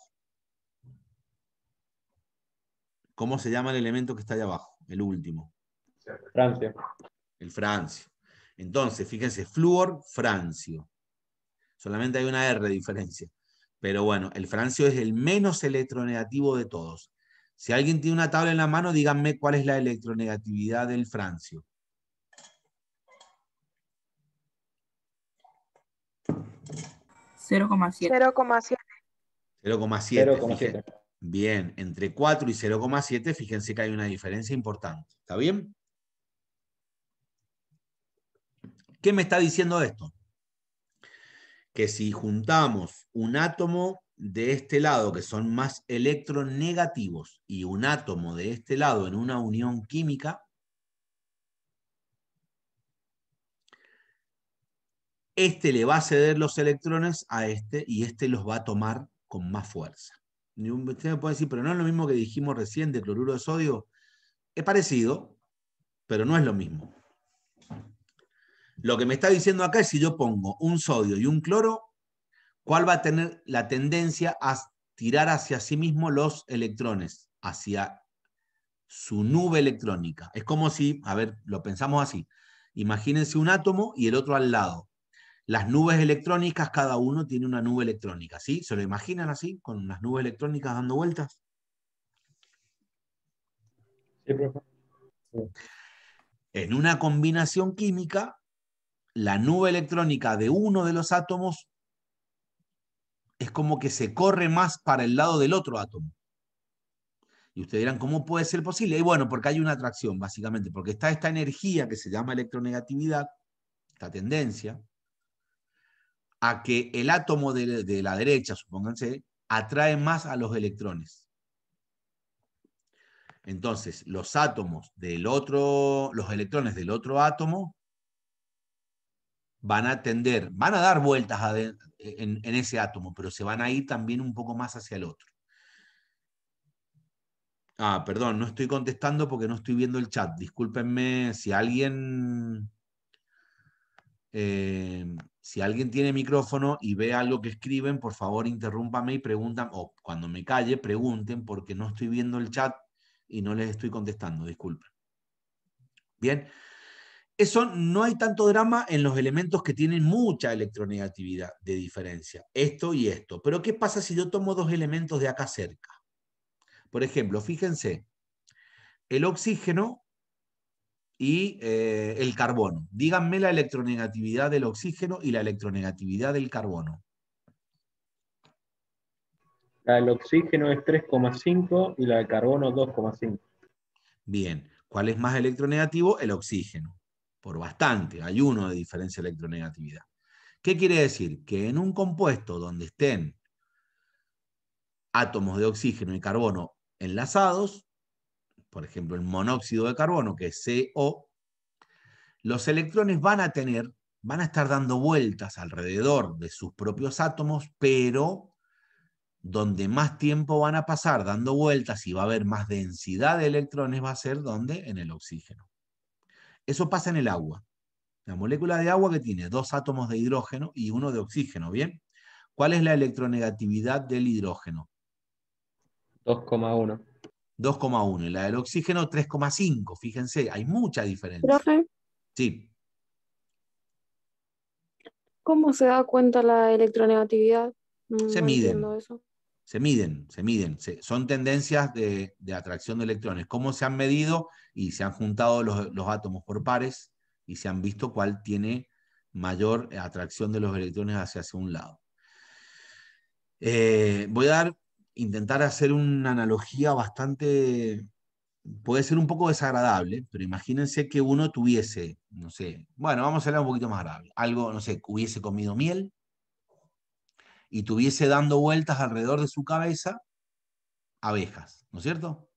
¿Cómo se llama el elemento que está allá abajo? El último. Francia. El francio. Entonces, fíjense, flúor, francio. Solamente hay una R de diferencia. Pero bueno, el francio es el menos electronegativo de todos. Si alguien tiene una tabla en la mano, díganme cuál es la electronegatividad del francio. ¿0,7? 0,7. 0,7. Bien, entre 4 y 0,7, fíjense que hay una diferencia importante. ¿Está bien? ¿Qué me está diciendo esto? Que si juntamos un átomo de este lado, que son más electronegativos, y un átomo de este lado en una unión química, este le va a ceder los electrones a este y este los va a tomar con más fuerza ni un, usted me puede decir, pero no es lo mismo que dijimos recién de cloruro de sodio. Es parecido, pero no es lo mismo. Lo que me está diciendo acá es si yo pongo un sodio y un cloro, ¿cuál va a tener la tendencia a tirar hacia sí mismo los electrones, hacia su nube electrónica? Es como si, a ver, lo pensamos así. Imagínense un átomo y el otro al lado. Las nubes electrónicas, cada uno tiene una nube electrónica, ¿sí? ¿Se lo imaginan así, con unas nubes electrónicas dando vueltas? Sí, En una combinación química, la nube electrónica de uno de los átomos es como que se corre más para el lado del otro átomo. Y ustedes dirán, ¿cómo puede ser posible? Y bueno, porque hay una atracción, básicamente, porque está esta energía que se llama electronegatividad, esta tendencia, a que el átomo de, la derecha, supónganse, atrae más a los electrones. Entonces, los átomos del otro, los electrones del otro átomo van a tender, van a dar vueltas en, ese átomo, pero se van a ir también un poco más hacia el otro. Ah, perdón, no estoy contestando porque no estoy viendo el chat. Discúlpenme si alguien Em, si alguien tiene micrófono y ve algo que escriben, por favor interrúmpame y preguntan, o cuando me calle, pregunten porque no estoy viendo el chat y no les estoy contestando, disculpen. Bien, eso no hay tanto drama en los elementos que tienen mucha electronegatividad de diferencia, esto y esto. Pero ¿qué pasa si yo tomo dos elementos de acá cerca? Por ejemplo, fíjense, el oxígeno y eh, el carbono. Díganme la electronegatividad del oxígeno y la electronegatividad del carbono. La del oxígeno es 3,5 y la del carbono 2,5. Bien, ¿cuál es más electronegativo? El oxígeno. Por bastante, hay uno de diferencia de electronegatividad. ¿Qué quiere decir? Que en un compuesto donde estén átomos de oxígeno y carbono enlazados, por ejemplo, el monóxido de carbono, que es CO, los electrones van a tener, van a estar dando vueltas alrededor de sus propios átomos, pero donde más tiempo van a pasar dando vueltas y va a haber más densidad de electrones va a ser donde en el oxígeno. Eso pasa en el agua. La molécula de agua que tiene dos átomos de hidrógeno y uno de oxígeno, ¿bien? ¿Cuál es la electronegatividad del hidrógeno? 2,1. 2,1 y la del oxígeno 3,5. Fíjense, hay mucha diferencia. Sí. ¿Cómo se da cuenta la electronegatividad? se, miden, se miden. Se miden, son tendencias de, atracción de electrones. ¿Cómo se han medido? Y se han juntado los, átomos por pares y se han visto cuál tiene mayor atracción de los electrones hacia, hacia un lado. Eh, voy a dar intentar hacer una analogía bastante, puede ser un poco desagradable, pero imagínense que uno tuviese, no sé, bueno, vamos a hablar un poquito más grave, algo, no sé, hubiese comido miel y tuviese dando vueltas alrededor de su cabeza abejas, ¿no es cierto?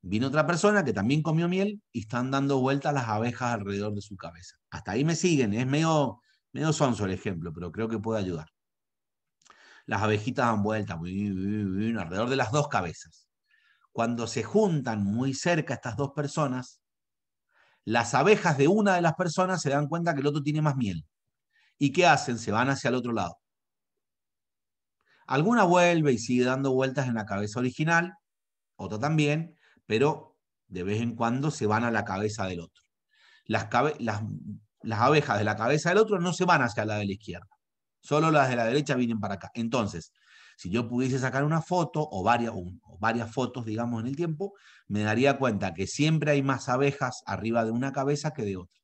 Vino otra persona que también comió miel y están dando vueltas las abejas alrededor de su cabeza. Hasta ahí me siguen, es medio, medio sonso el ejemplo, pero creo que puede ayudar las abejitas dan vueltas alrededor de las dos cabezas. Cuando se juntan muy cerca estas dos personas, las abejas de una de las personas se dan cuenta que el otro tiene más miel. ¿Y qué hacen? Se van hacia el otro lado. Alguna vuelve y sigue dando vueltas en la cabeza original, otra también, pero de vez en cuando se van a la cabeza del otro. Las, abejas de la cabeza del otro no se van hacia la de la izquierda Solo las de la derecha vienen para acá. Entonces, si yo pudiese sacar una foto o varias, varias fotos, digamos, en el tiempo, me daría cuenta que siempre hay más abejas arriba de una cabeza que de otra.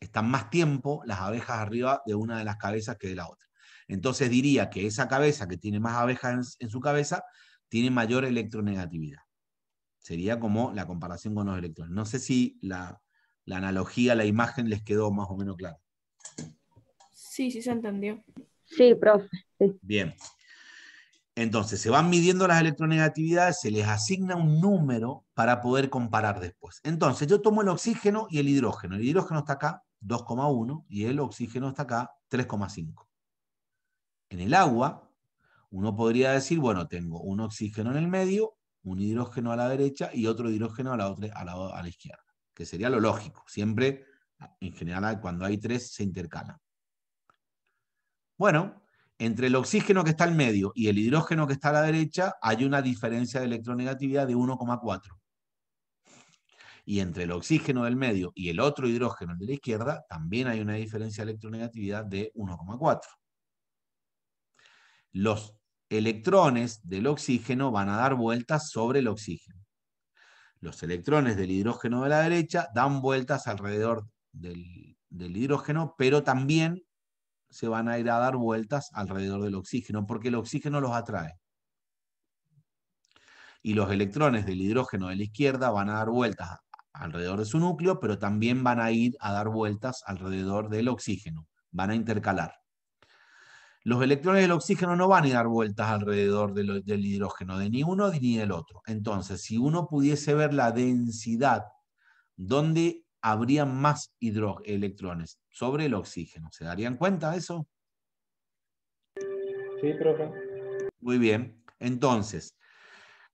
Están más tiempo las abejas arriba de una de las cabezas que de la otra. Entonces diría que esa cabeza que tiene más abejas en, su cabeza tiene mayor electronegatividad. Sería como la comparación con los electrones. No sé si la analogía, la imagen les quedó más o menos clara. Sí, sí se entendió. Sí, profe. Bien. Entonces, se van midiendo las electronegatividades, se les asigna un número para poder comparar después. Entonces, yo tomo el oxígeno y el hidrógeno. El hidrógeno está acá, 2,1, y el oxígeno está acá, 3,5. En el agua, uno podría decir, bueno, tengo un oxígeno en el medio, un hidrógeno a la derecha y otro hidrógeno a la, otra, a la, a la izquierda, que sería lo lógico. Siempre, en general, cuando hay tres, se intercalan. Bueno, entre el oxígeno que está al medio y el hidrógeno que está a la derecha hay una diferencia de electronegatividad de 1,4. Y entre el oxígeno del medio y el otro hidrógeno, de la izquierda, también hay una diferencia de electronegatividad de 1,4. Los electrones del oxígeno van a dar vueltas sobre el oxígeno. Los electrones del hidrógeno de la derecha dan vueltas alrededor del, del hidrógeno, pero también se van a ir a dar vueltas alrededor del oxígeno, porque el oxígeno los atrae. Y los electrones del hidrógeno de la izquierda van a dar vueltas alrededor de su núcleo, pero también van a ir a dar vueltas alrededor del oxígeno, van a intercalar. Los electrones del oxígeno no van a dar vueltas alrededor del hidrógeno, de ni uno ni del otro. Entonces, si uno pudiese ver la densidad donde habría más electrones sobre el oxígeno. ¿Se darían cuenta de eso? Sí, profe. Muy bien. Entonces,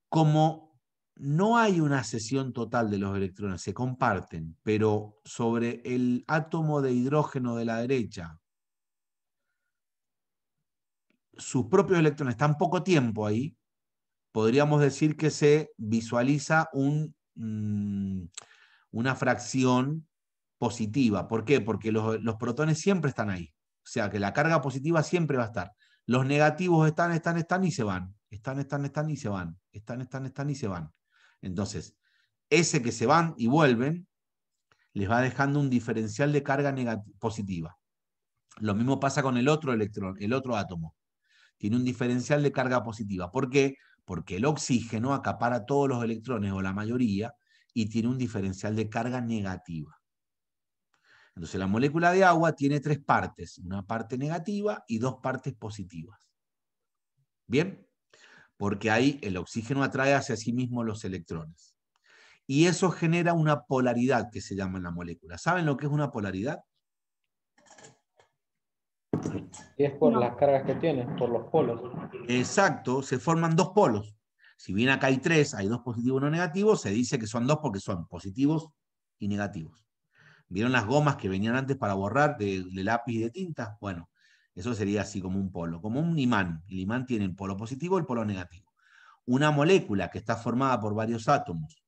como no hay una cesión total de los electrones, se comparten, pero sobre el átomo de hidrógeno de la derecha, sus propios electrones están poco tiempo ahí, podríamos decir que se visualiza un, mm, una fracción positiva. ¿Por qué? Porque los, protones siempre están ahí. O sea que la carga positiva siempre va a estar. Los negativos están, están, están y se van. Están, están, están y se van. Están, están, están y se van. Entonces, ese que se van y vuelven les va dejando un diferencial de carga positiva. Lo mismo pasa con el otro electrón, el otro átomo. Tiene un diferencial de carga positiva. ¿Por qué? Porque el oxígeno acapara todos los electrones o la mayoría y tiene un diferencial de carga negativa. Entonces la molécula de agua tiene tres partes, una parte negativa y dos partes positivas. ¿Bien? Porque ahí el oxígeno atrae hacia sí mismo los electrones. Y eso genera una polaridad que se llama en la molécula. ¿Saben lo que es una polaridad? es por las cargas que tiene, por los polos. Exacto, se forman dos polos. Si bien acá hay tres, hay dos positivos y uno negativo, se dice que son dos porque son positivos y negativos. ¿Vieron las gomas que venían antes para borrar de, de lápiz y de tinta? Bueno, eso sería así como un polo, como un imán. El imán tiene el polo positivo y el polo negativo. Una molécula que está formada por varios átomos,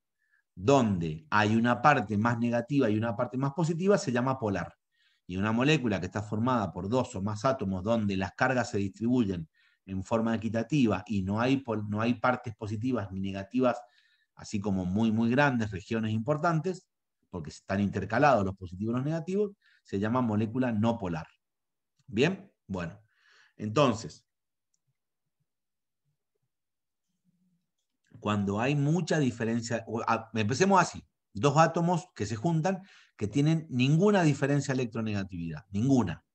donde hay una parte más negativa y una parte más positiva, se llama polar. Y una molécula que está formada por dos o más átomos, donde las cargas se distribuyen en forma equitativa y no hay, no hay partes positivas ni negativas, así como muy, muy grandes, regiones importantes, porque están intercalados los positivos y los negativos, se llama molécula no polar. ¿Bien? Bueno, entonces, cuando hay mucha diferencia, empecemos así, dos átomos que se juntan que tienen ninguna diferencia de electronegatividad, ninguna.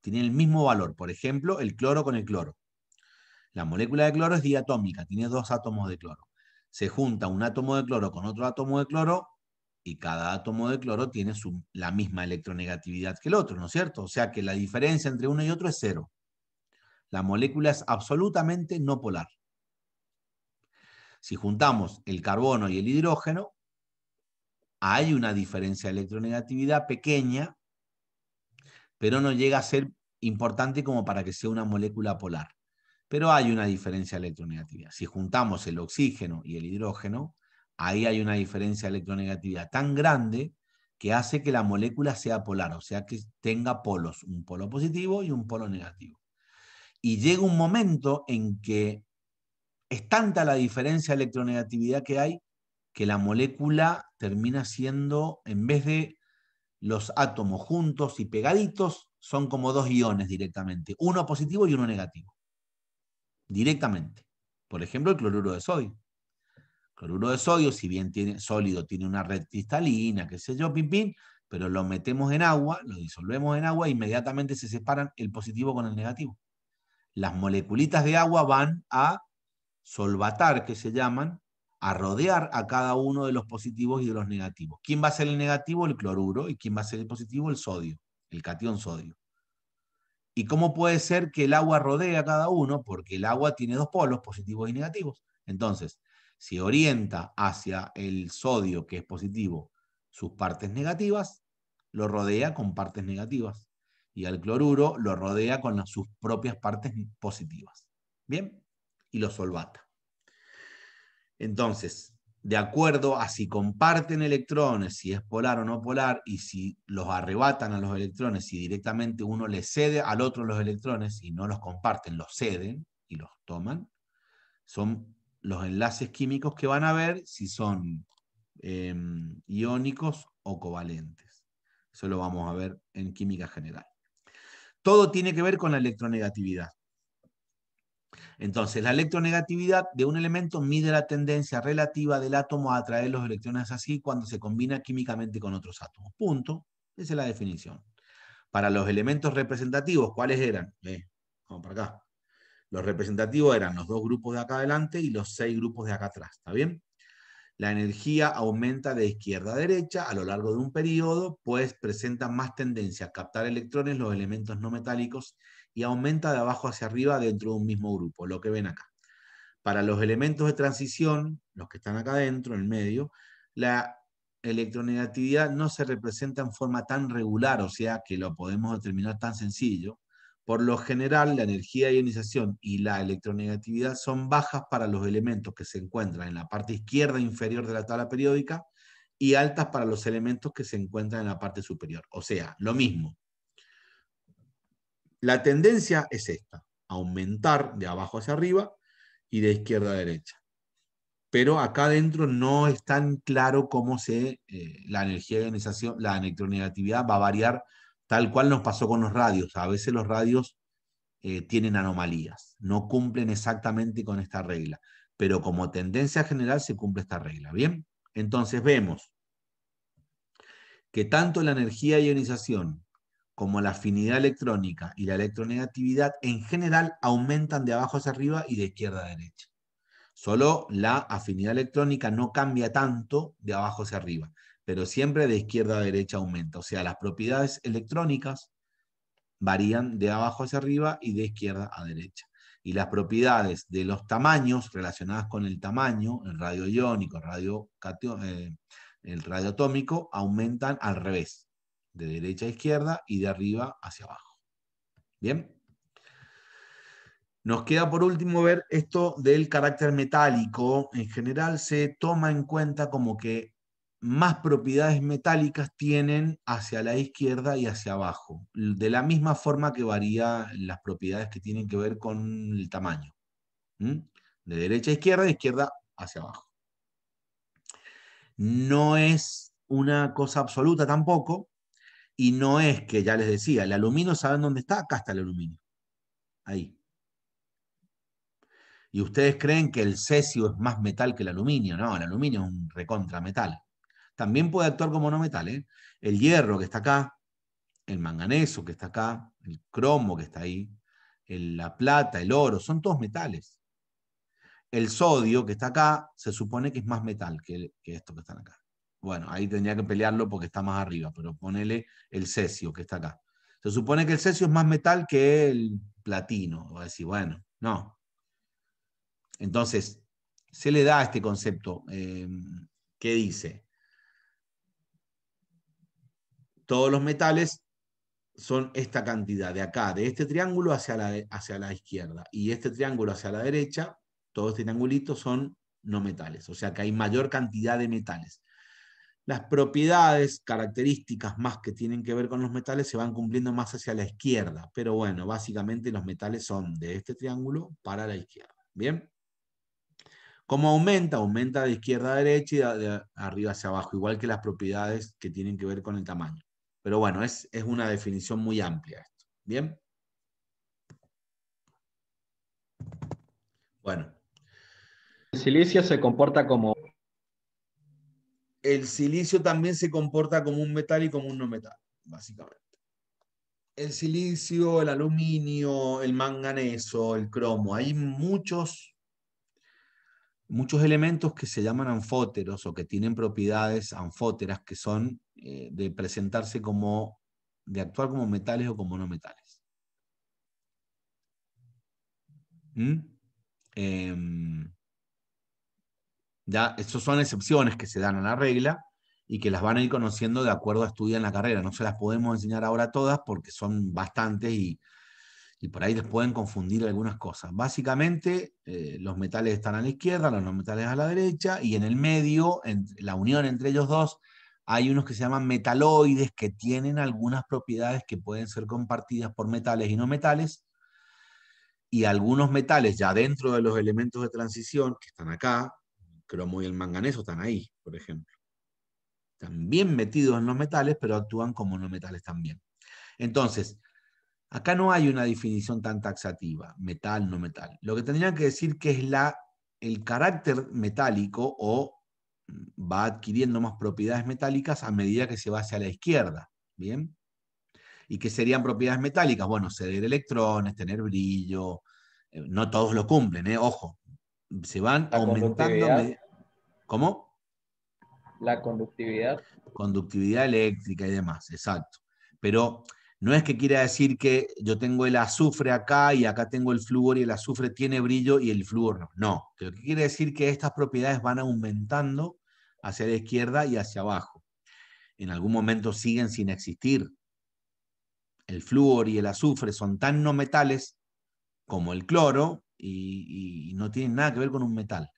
Tienen el mismo valor, por ejemplo, el cloro con el cloro. La molécula de cloro es diatómica, tiene dos átomos de cloro. Se junta un átomo de cloro con otro átomo de cloro y cada átomo de cloro tiene la misma electronegatividad que el otro, ¿no es cierto? O sea que la diferencia entre uno y otro es cero. La molécula es absolutamente no polar. Si juntamos el carbono y el hidrógeno, hay una diferencia de electronegatividad pequeña, pero no llega a ser importante como para que sea una molécula polar. Pero hay una diferencia electronegativa. Si juntamos el oxígeno y el hidrógeno, ahí hay una diferencia electronegativa tan grande que hace que la molécula sea polar, o sea que tenga polos, un polo positivo y un polo negativo. Y llega un momento en que es tanta la diferencia electronegatividad que hay que la molécula termina siendo, en vez de los átomos juntos y pegaditos, son como dos iones directamente, uno positivo y uno negativo directamente. Por ejemplo, el cloruro de sodio. cloruro de sodio, si bien tiene sólido, tiene una red cristalina, qué sé yo, pim, pim, pero lo metemos en agua, lo disolvemos en agua, e inmediatamente se separan el positivo con el negativo. Las moleculitas de agua van a solvatar, que se llaman, a rodear a cada uno de los positivos y de los negativos. ¿Quién va a ser el negativo? El cloruro. ¿Y quién va a ser el positivo? El sodio, el catión sodio. ¿Y cómo puede ser que el agua rodea a cada uno? Porque el agua tiene dos polos, positivos y negativos. Entonces, si orienta hacia el sodio, que es positivo, sus partes negativas, lo rodea con partes negativas. Y al cloruro lo rodea con sus propias partes positivas. ¿Bien? Y lo solvata. Entonces, de acuerdo a si comparten electrones, si es polar o no polar, y si los arrebatan a los electrones, si directamente uno le cede al otro los electrones y no los comparten, los ceden y los toman, son los enlaces químicos que van a ver si son em, iónicos o covalentes. Eso lo vamos a ver en química general. Todo tiene que ver con la electronegatividad. Entonces, la electronegatividad de un elemento mide la tendencia relativa del átomo a atraer los electrones así cuando se combina químicamente con otros átomos. Punto. Esa es la definición. Para los elementos representativos, ¿cuáles eran? Eh, vamos para acá. Los representativos eran los dos grupos de acá adelante y los seis grupos de acá atrás. ¿Está bien? La energía aumenta de izquierda a derecha a lo largo de un periodo, pues presenta más tendencia a captar electrones los elementos no metálicos y aumenta de abajo hacia arriba dentro de un mismo grupo, lo que ven acá. Para los elementos de transición, los que están acá dentro, en el medio, la electronegatividad no se representa en forma tan regular, o sea que lo podemos determinar tan sencillo. Por lo general, la energía de ionización y la electronegatividad son bajas para los elementos que se encuentran en la parte izquierda inferior de la tabla periódica y altas para los elementos que se encuentran en la parte superior. O sea, lo mismo, la tendencia es esta, aumentar de abajo hacia arriba y de izquierda a derecha. Pero acá adentro no es tan claro cómo se, eh, la energía de ionización, la electronegatividad va a variar tal cual nos pasó con los radios. A veces los radios eh, tienen anomalías, no cumplen exactamente con esta regla, pero como tendencia general se cumple esta regla. Bien, entonces vemos que tanto la energía de ionización como la afinidad electrónica y la electronegatividad en general aumentan de abajo hacia arriba y de izquierda a derecha. Solo la afinidad electrónica no cambia tanto de abajo hacia arriba, pero siempre de izquierda a derecha aumenta. O sea, las propiedades electrónicas varían de abajo hacia arriba y de izquierda a derecha. Y las propiedades de los tamaños relacionadas con el tamaño, el radio iónico, el radio, eh, el radio atómico, aumentan al revés de derecha a izquierda y de arriba hacia abajo. Bien. Nos queda por último ver esto del carácter metálico. En general se toma en cuenta como que más propiedades metálicas tienen hacia la izquierda y hacia abajo, de la misma forma que varía las propiedades que tienen que ver con el tamaño. De derecha a izquierda, de izquierda hacia abajo. No es una cosa absoluta tampoco, y no es que, ya les decía, el aluminio, ¿saben dónde está? Acá está el aluminio. Ahí. Y ustedes creen que el cesio es más metal que el aluminio. No, el aluminio es un recontrametal. También puede actuar como no metal. ¿eh? El hierro que está acá, el manganeso que está acá, el cromo que está ahí, la plata, el oro, son todos metales. El sodio que está acá se supone que es más metal que, que esto que están acá bueno, ahí tendría que pelearlo porque está más arriba, pero ponele el cesio que está acá. Se supone que el cesio es más metal que el platino. Va a decir, bueno, no. Entonces, se le da este concepto eh, que dice, todos los metales son esta cantidad de acá, de este triángulo hacia la, hacia la izquierda y este triángulo hacia la derecha, todos estos triangulitos son no metales, o sea que hay mayor cantidad de metales las propiedades, características más que tienen que ver con los metales se van cumpliendo más hacia la izquierda. Pero bueno, básicamente los metales son de este triángulo para la izquierda. ¿Bien? ¿Cómo aumenta? Aumenta de izquierda a derecha y de arriba hacia abajo, igual que las propiedades que tienen que ver con el tamaño. Pero bueno, es, es una definición muy amplia esto. ¿Bien? Bueno. El silicio se comporta como el silicio también se comporta como un metal y como un no metal, básicamente. El silicio, el aluminio, el manganeso, el cromo, hay muchos, muchos elementos que se llaman anfóteros o que tienen propiedades anfóteras que son eh, de presentarse como, de actuar como metales o como no metales. ¿Mm? Em, ¿ya? Esas son excepciones que se dan a la regla y que las van a ir conociendo de acuerdo a estudiar en la carrera. No se las podemos enseñar ahora todas porque son bastantes y, por ahí les pueden confundir algunas cosas. Básicamente, eh, los metales están a la izquierda, los no metales a la derecha, y en el medio, en la unión entre ellos dos, hay unos que se llaman metaloides que tienen algunas propiedades que pueden ser compartidas por metales y no metales, y algunos metales ya dentro de los elementos de transición que están acá, cromo y el manganeso están ahí, por ejemplo. Están bien metidos en los metales, pero actúan como no metales también. Entonces, acá no hay una definición tan taxativa, metal, no metal. Lo que tendrían que decir que es la, el carácter metálico o va adquiriendo más propiedades metálicas a medida que se va hacia la izquierda. ¿Bien? ¿Y qué serían propiedades metálicas? Bueno, ceder electrones, tener brillo. Eh, no todos lo cumplen, ¿eh? ojo, se van aumentando. ¿Cómo? La conductividad. Conductividad eléctrica y demás, exacto. Pero no es que quiera decir que yo tengo el azufre acá y acá tengo el flúor y el azufre tiene brillo y el flúor no. No, que quiere decir que estas propiedades van aumentando hacia la izquierda y hacia abajo. En algún momento siguen sin existir. El flúor y el azufre son tan no metales como el cloro y, no tienen nada que ver con un metal.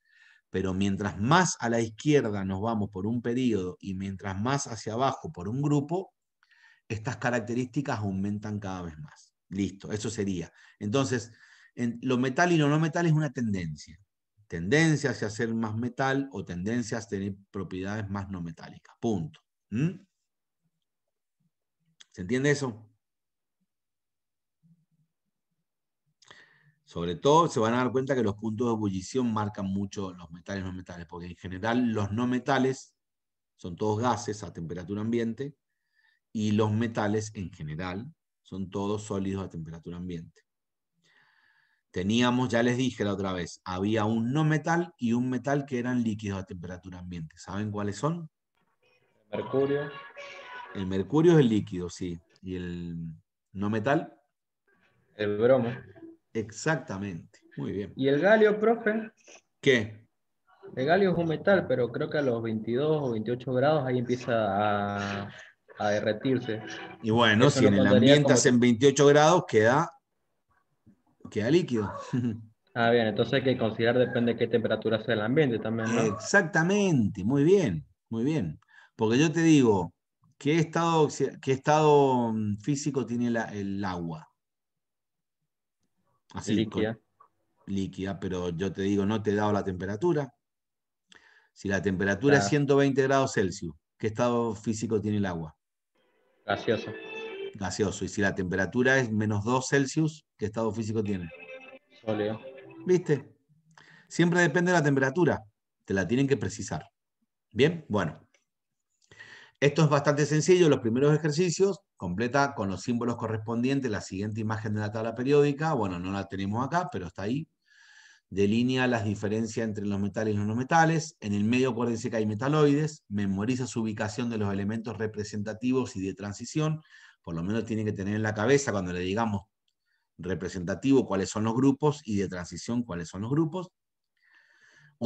Pero mientras más a la izquierda nos vamos por un periodo y mientras más hacia abajo por un grupo, estas características aumentan cada vez más. Listo, eso sería. Entonces, lo metal y lo no metal es una tendencia. Tendencia hacia ser más metal o tendencia a tener propiedades más no metálicas. Punto. ¿Mm? ¿Se entiende eso? Sobre todo se van a dar cuenta que los puntos de ebullición marcan mucho los metales no metales, porque en general los no metales son todos gases a temperatura ambiente y los metales en general son todos sólidos a temperatura ambiente. Teníamos, ya les dije la otra vez, había un no metal y un metal que eran líquidos a temperatura ambiente. ¿Saben cuáles son? Mercurio. El mercurio es el líquido, sí. ¿Y el no metal? El bromo. Exactamente, muy bien. ¿Y el galio, profe? ¿Qué? El galio es un metal, pero creo que a los 22 o 28 grados ahí empieza a, derretirse. Y bueno, si en el ambiente Hacen en 28 grados queda, queda líquido. [LAUGHS] Ah, bien, entonces hay que considerar, depende de qué temperatura sea el ambiente también, Exactamente, muy bien, muy bien. Porque yo te digo, ¿qué estado, estado mm, físico tiene el agua? líquida. líquida, pero yo te digo, no te he dado la temperatura. Si la temperatura es 120 grados Celsius, ¿qué estado físico tiene el agua? Gaseoso. Gaseoso. Y si la temperatura es menos 2 Celsius, ¿qué estado físico tiene? Sólido. ¿Viste? Siempre depende de la temperatura. Te la tienen que precisar. Bien, bueno. Esto es bastante sencillo, los primeros ejercicios completa con los símbolos correspondientes la siguiente imagen de la tabla periódica. Bueno, no la tenemos acá, pero está ahí. Delinea las diferencias entre los metales y los no metales. En el medio acuérdense que hay metaloides. Memoriza su ubicación de los elementos representativos y de transición. Por lo menos tiene que tener en la cabeza cuando le digamos representativo cuáles son los grupos y de transición cuáles son los grupos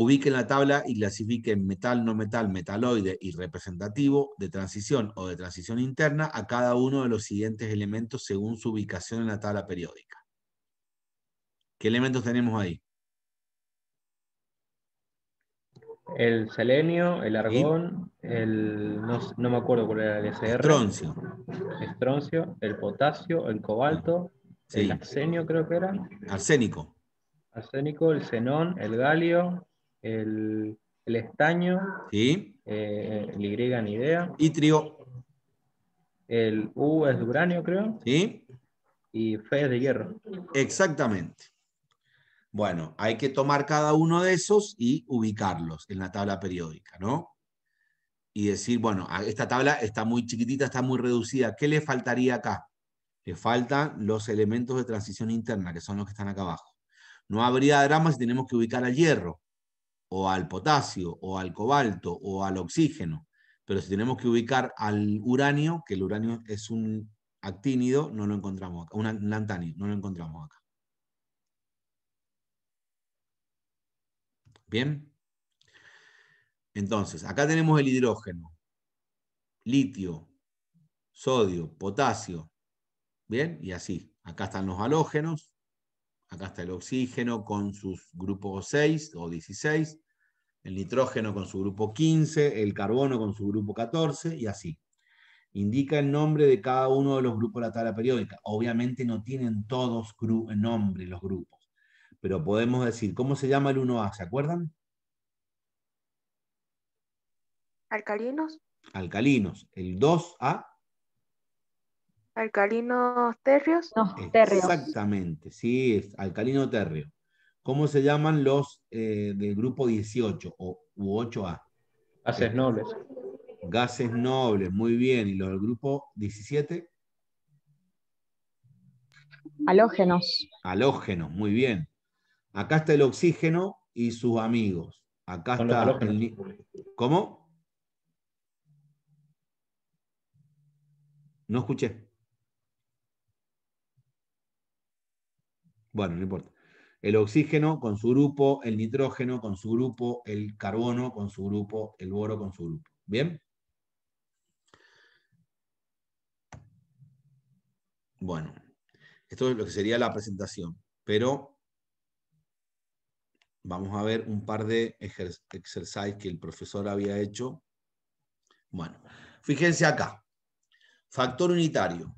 ubique en la tabla y clasifique metal, no metal, metaloide y representativo de transición o de transición interna a cada uno de los siguientes elementos según su ubicación en la tabla periódica. ¿Qué elementos tenemos ahí? El selenio, el argón, el no, me acuerdo cuál era el SR. Estroncio. Estroncio, el potasio, el cobalto, el arsenio creo que era. Arsénico. Arsénico, el xenón, el galio, el, estaño, sí. Eh, el Y ni idea. trio El U es uranio, creo. Sí. Y Fe es de hierro. Exactamente. Bueno, hay que tomar cada uno de esos y ubicarlos en la tabla periódica, ¿no? Y decir, bueno, esta tabla está muy chiquitita, está muy reducida. ¿Qué le faltaría acá? Le faltan los elementos de transición interna, que son los que están acá abajo. No habría drama si tenemos que ubicar al hierro o al potasio o al cobalto o al oxígeno. Pero si tenemos que ubicar al uranio, que el uranio es un actínido, no lo encontramos acá, un lantanio, no lo encontramos acá. Bien. Entonces, acá tenemos el hidrógeno, litio, sodio, potasio. Bien, y así. Acá están los halógenos, Acá está el oxígeno con sus grupos 6 o 16, el nitrógeno con su grupo 15, el carbono con su grupo 14 y así. Indica el nombre de cada uno de los grupos de la tabla periódica. Obviamente no tienen todos nombre los grupos, pero podemos decir, ¿cómo se llama el 1A? ¿Se acuerdan? Alcalinos. Alcalinos. El 2A. Alcalinos térreos? Eh, exactamente, sí, es alcalino térreo. ¿Cómo se llaman los eh, del grupo 18 o, 8A? Gases eh, nobles. Gases nobles, muy bien. ¿Y los del grupo 17? Halógenos. Halógenos, muy bien. Acá está el oxígeno y sus amigos. Acá está el... ¿Cómo? No escuché. Bueno, no importa. El oxígeno con su grupo, el nitrógeno con su grupo, el carbono con su grupo, el boro con su grupo. ¿Bien? Bueno, esto es lo que sería la presentación, pero vamos a ver un par de ejercicios que el profesor había hecho. Bueno, fíjense acá. Factor unitario.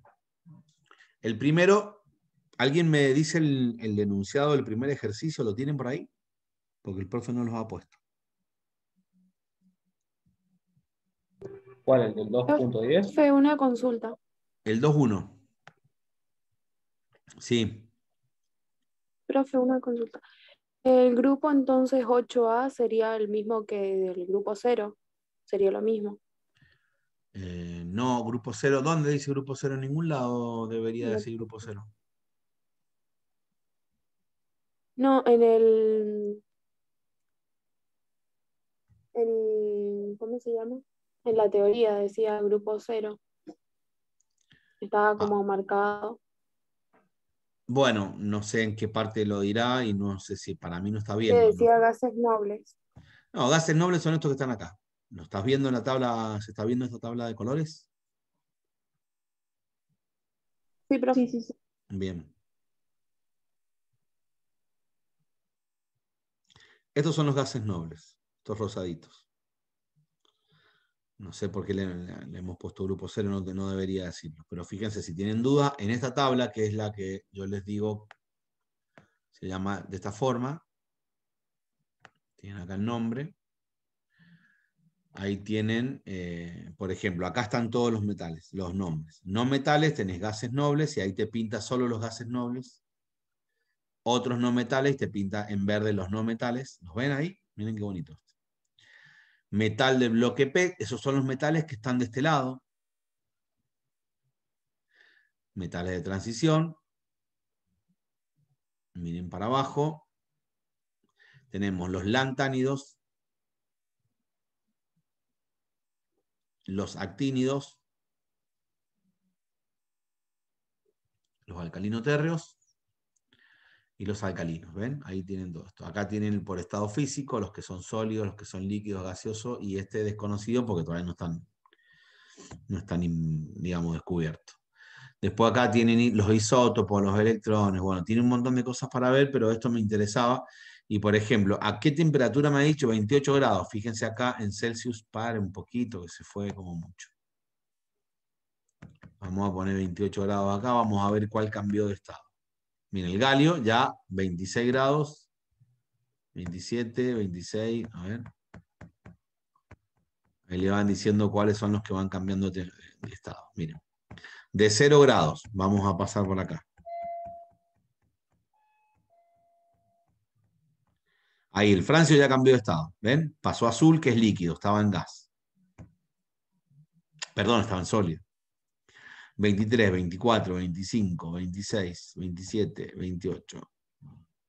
El primero ¿Alguien me dice el, el enunciado del primer ejercicio? ¿Lo tienen por ahí? Porque el profe no los ha puesto. ¿Cuál? ¿El del 2.10? Fue una consulta. El 2.1. Sí. Profe, una consulta. El grupo entonces 8A sería el mismo que el grupo 0. Sería lo mismo. Eh, no, grupo 0. ¿Dónde dice grupo 0? En ningún lado debería decir grupo 0. No, en el, ¿cómo se llama? En la teoría decía grupo cero. Estaba como ah. marcado. Bueno, no sé en qué parte lo dirá y no sé si para mí no está bien. decía gases nobles. No, gases nobles son estos que están acá. ¿Lo estás viendo en la tabla? ¿Se está viendo esta tabla de colores? Sí, pero Sí, Bien. Estos son los gases nobles, estos rosaditos. No sé por qué le, hemos puesto grupo cero, no, no debería decirlo. Pero fíjense, si tienen duda, en esta tabla, que es la que yo les digo, se llama de esta forma. Tienen acá el nombre. Ahí tienen, eh, por ejemplo, acá están todos los metales, los nombres. No metales, tenés gases nobles y ahí te pinta solo los gases nobles otros no metales, te pinta en verde los no metales. ¿Los ven ahí? Miren qué bonitos. Metal de bloque P, esos son los metales que están de este lado. Metales de transición. Miren para abajo. Tenemos los lantánidos. Los actínidos. Los alcalinotérreos y los alcalinos, ¿ven? Ahí tienen todo esto. Acá tienen por estado físico, los que son sólidos, los que son líquidos, gaseosos, y este desconocido porque todavía no están, no están digamos, descubiertos. Después acá tienen los isótopos, los electrones, bueno, tiene un montón de cosas para ver, pero esto me interesaba. Y por ejemplo, ¿a qué temperatura me ha dicho? 28 grados. Fíjense acá en Celsius, para un poquito, que se fue como mucho. Vamos a poner 28 grados acá, vamos a ver cuál cambió de estado. Miren, el galio ya 26 grados, 27, 26, a ver. Ahí le van diciendo cuáles son los que van cambiando de estado. Miren, de 0 grados, vamos a pasar por acá. Ahí, el francio ya cambió de estado. ¿Ven? Pasó azul, que es líquido, estaba en gas. Perdón, estaba en sólido. 23, 24, 25, 26, 27, 28.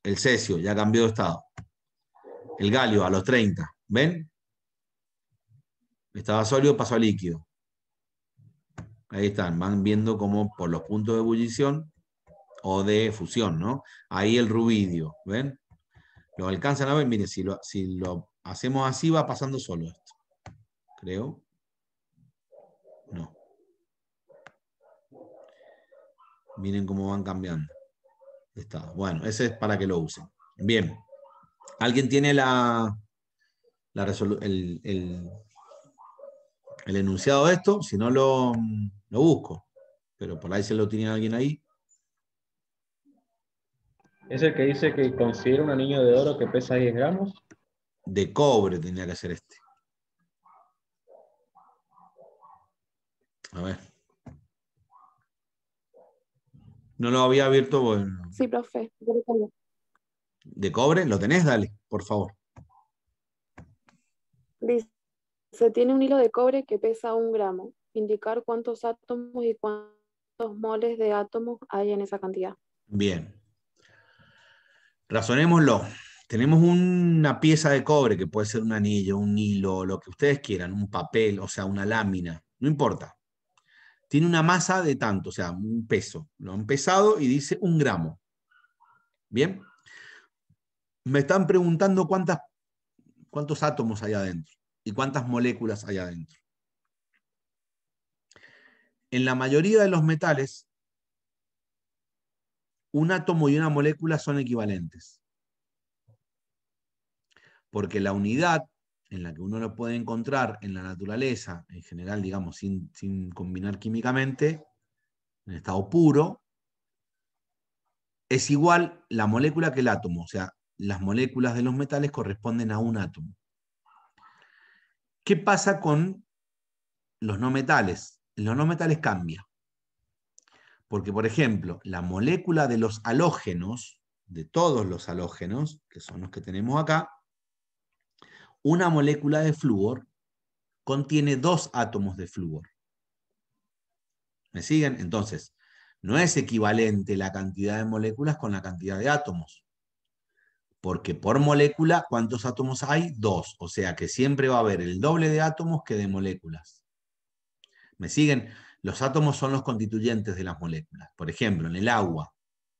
El cesio ya cambió de estado. El galio a los 30. ¿Ven? Estaba sólido, pasó a líquido. Ahí están, van viendo cómo por los puntos de ebullición o de fusión, ¿no? Ahí el rubidio, ¿ven? ¿Lo alcanzan a ver? Miren, si lo, si lo hacemos así va pasando solo esto. Creo. Miren cómo van cambiando. Mm. Estado. Bueno, ese es para que lo usen. Bien. ¿Alguien tiene la, el, enunciado de esto? Si no, lo, busco. Pero por ahí se lo tiene alguien ahí. ¿Es el que dice que considera un anillo de oro que pesa 10 gramos? De cobre tenía que ser este. A ver. No lo había abierto Sí, profe. ¿De cobre? ¿Lo tenés? Dale, por favor. Dice, tiene un hilo de cobre que pesa un gramo. Indicar cuántos átomos y cuántos moles de átomos hay en esa cantidad. Bien. Razonémoslo. Tenemos una pieza de cobre que puede ser un anillo, un hilo, lo que ustedes quieran, un papel, o sea, una lámina, no importa tiene una masa de tanto, o sea, un peso. Lo han pesado y dice un gramo. Bien. Me están preguntando cuántas, cuántos átomos hay adentro y cuántas moléculas hay adentro. En la mayoría de los metales, un átomo y una molécula son equivalentes. Porque la unidad en la que uno lo puede encontrar en la naturaleza, en general, digamos, sin, combinar químicamente, en estado puro, es igual la molécula que el átomo. O sea, las moléculas de los metales corresponden a un átomo. ¿Qué pasa con los no metales? Los no metales cambian. Porque, por ejemplo, la molécula de los halógenos, de todos los halógenos, que son los que tenemos acá, una molécula de flúor contiene dos átomos de flúor. ¿Me siguen? Entonces, no es equivalente la cantidad de moléculas con la cantidad de átomos. Porque por molécula, ¿cuántos átomos hay? Dos. O sea que siempre va a haber el doble de átomos que de moléculas. ¿Me siguen? Los átomos son los constituyentes de las moléculas. Por ejemplo, en el agua,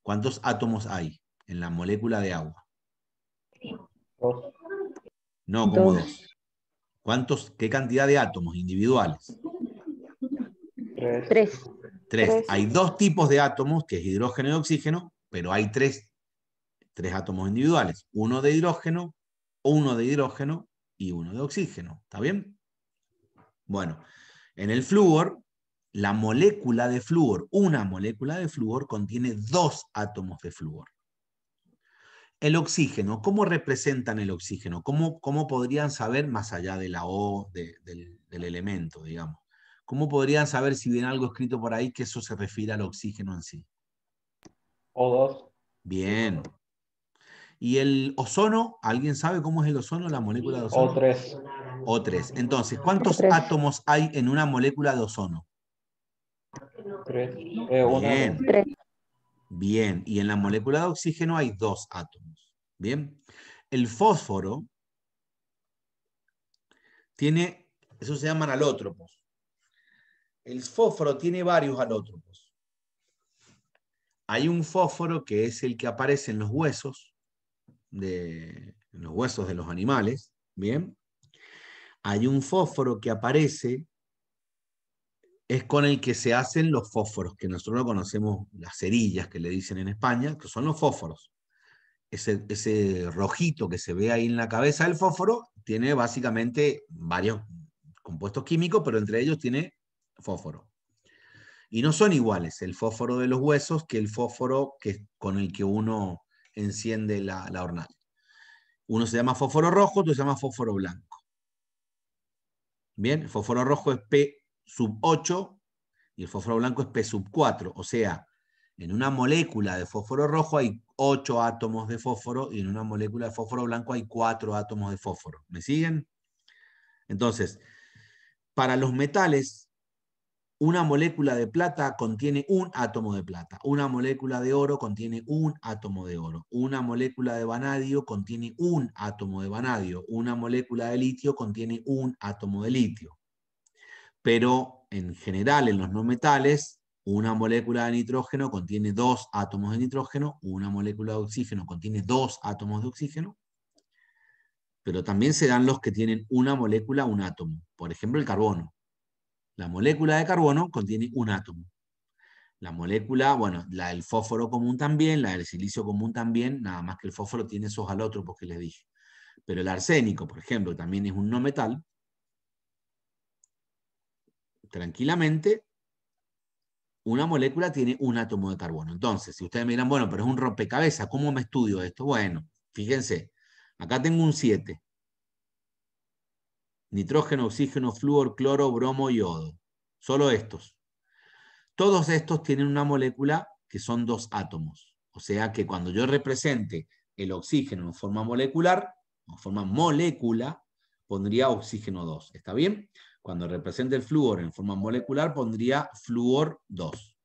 ¿cuántos átomos hay en la molécula de agua? No, como dos. ¿Cuántos, qué cantidad de átomos individuales? Tres. tres. Hay dos tipos de átomos, que es hidrógeno y oxígeno, pero hay tres, tres átomos individuales. Uno de hidrógeno, uno de hidrógeno y uno de oxígeno. ¿Está bien? Bueno, en el flúor, la molécula de flúor, una molécula de flúor contiene dos átomos de flúor. El oxígeno, ¿cómo representan el oxígeno? ¿Cómo, cómo podrían saber, más allá de la O, del, elemento, digamos? ¿Cómo podrían saber si viene algo escrito por ahí que eso se refiere al oxígeno en sí? O2. Bien. ¿Y el ozono? ¿Alguien sabe cómo es el ozono, la molécula de ozono? O3. O3. Entonces, cuántos átomos hay en una molécula de ozono? Tres. Eh, Bien. Tres. Bien, y en la molécula de oxígeno hay dos átomos. Bien, el fósforo tiene, eso se llaman alótropos. El fósforo tiene varios alótropos. Hay un fósforo que es el que aparece en los huesos, de, los huesos de los animales, ¿bien? Hay un fósforo que aparece es con el que se hacen los fósforos, que nosotros conocemos las cerillas que le dicen en España, que son los fósforos. Ese, ese rojito que se ve ahí en la cabeza del fósforo tiene básicamente varios compuestos químicos, pero entre ellos tiene fósforo. Y no son iguales el fósforo de los huesos que el fósforo que, con el que uno enciende la, la Uno se llama fósforo rojo, otro se llama fósforo blanco. Bien, el fósforo rojo es P sub 8 y el fósforo blanco es P sub 4. O sea, en una molécula de fósforo rojo hay 8 átomos de fósforo y en una molécula de fósforo blanco hay 4 átomos de fósforo. ¿Me siguen? Entonces, para los metales, una molécula de plata contiene un átomo de plata, una molécula de oro contiene un átomo de oro, una molécula de vanadio contiene un átomo de vanadio, una molécula de litio contiene un átomo de litio pero en general en los no metales, una molécula de nitrógeno contiene dos átomos de nitrógeno, una molécula de oxígeno contiene dos átomos de oxígeno, pero también se dan los que tienen una molécula, un átomo. Por ejemplo, el carbono. La molécula de carbono contiene un átomo. La molécula, bueno, la del fósforo común también, la del silicio común también, nada más que el fósforo tiene esos otro que les dije. Pero el arsénico, por ejemplo, también es un no metal, tranquilamente, una molécula tiene un átomo de carbono. Entonces, si ustedes miran, bueno, pero es un rompecabezas, ¿cómo me estudio esto? Bueno, fíjense, acá tengo un 7. Nitrógeno, oxígeno, flúor, cloro, bromo, yodo. Solo estos. Todos estos tienen una molécula que son dos átomos. O sea que cuando yo represente el oxígeno en forma molecular, en forma molécula, pondría oxígeno 2. ¿Está bien? Cuando represente el flúor en forma molecular, pondría flúor 2.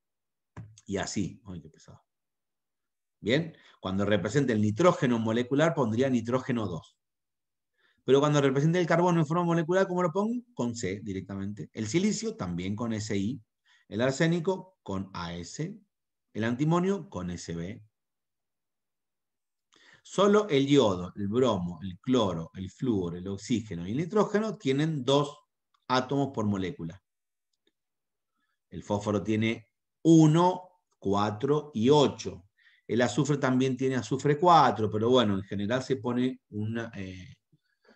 Y así. Ay, qué pesado. Bien. Cuando represente el nitrógeno molecular, pondría nitrógeno 2. Pero cuando represente el carbono en forma molecular, ¿cómo lo pongo? Con C directamente. El silicio también con SI. El arsénico con AS. El antimonio con SB. Solo el yodo, el bromo, el cloro, el flúor, el oxígeno y el nitrógeno tienen dos átomos por molécula. El fósforo tiene 1, 4 y 8. El azufre también tiene azufre 4, pero bueno, en general se, pone una, eh,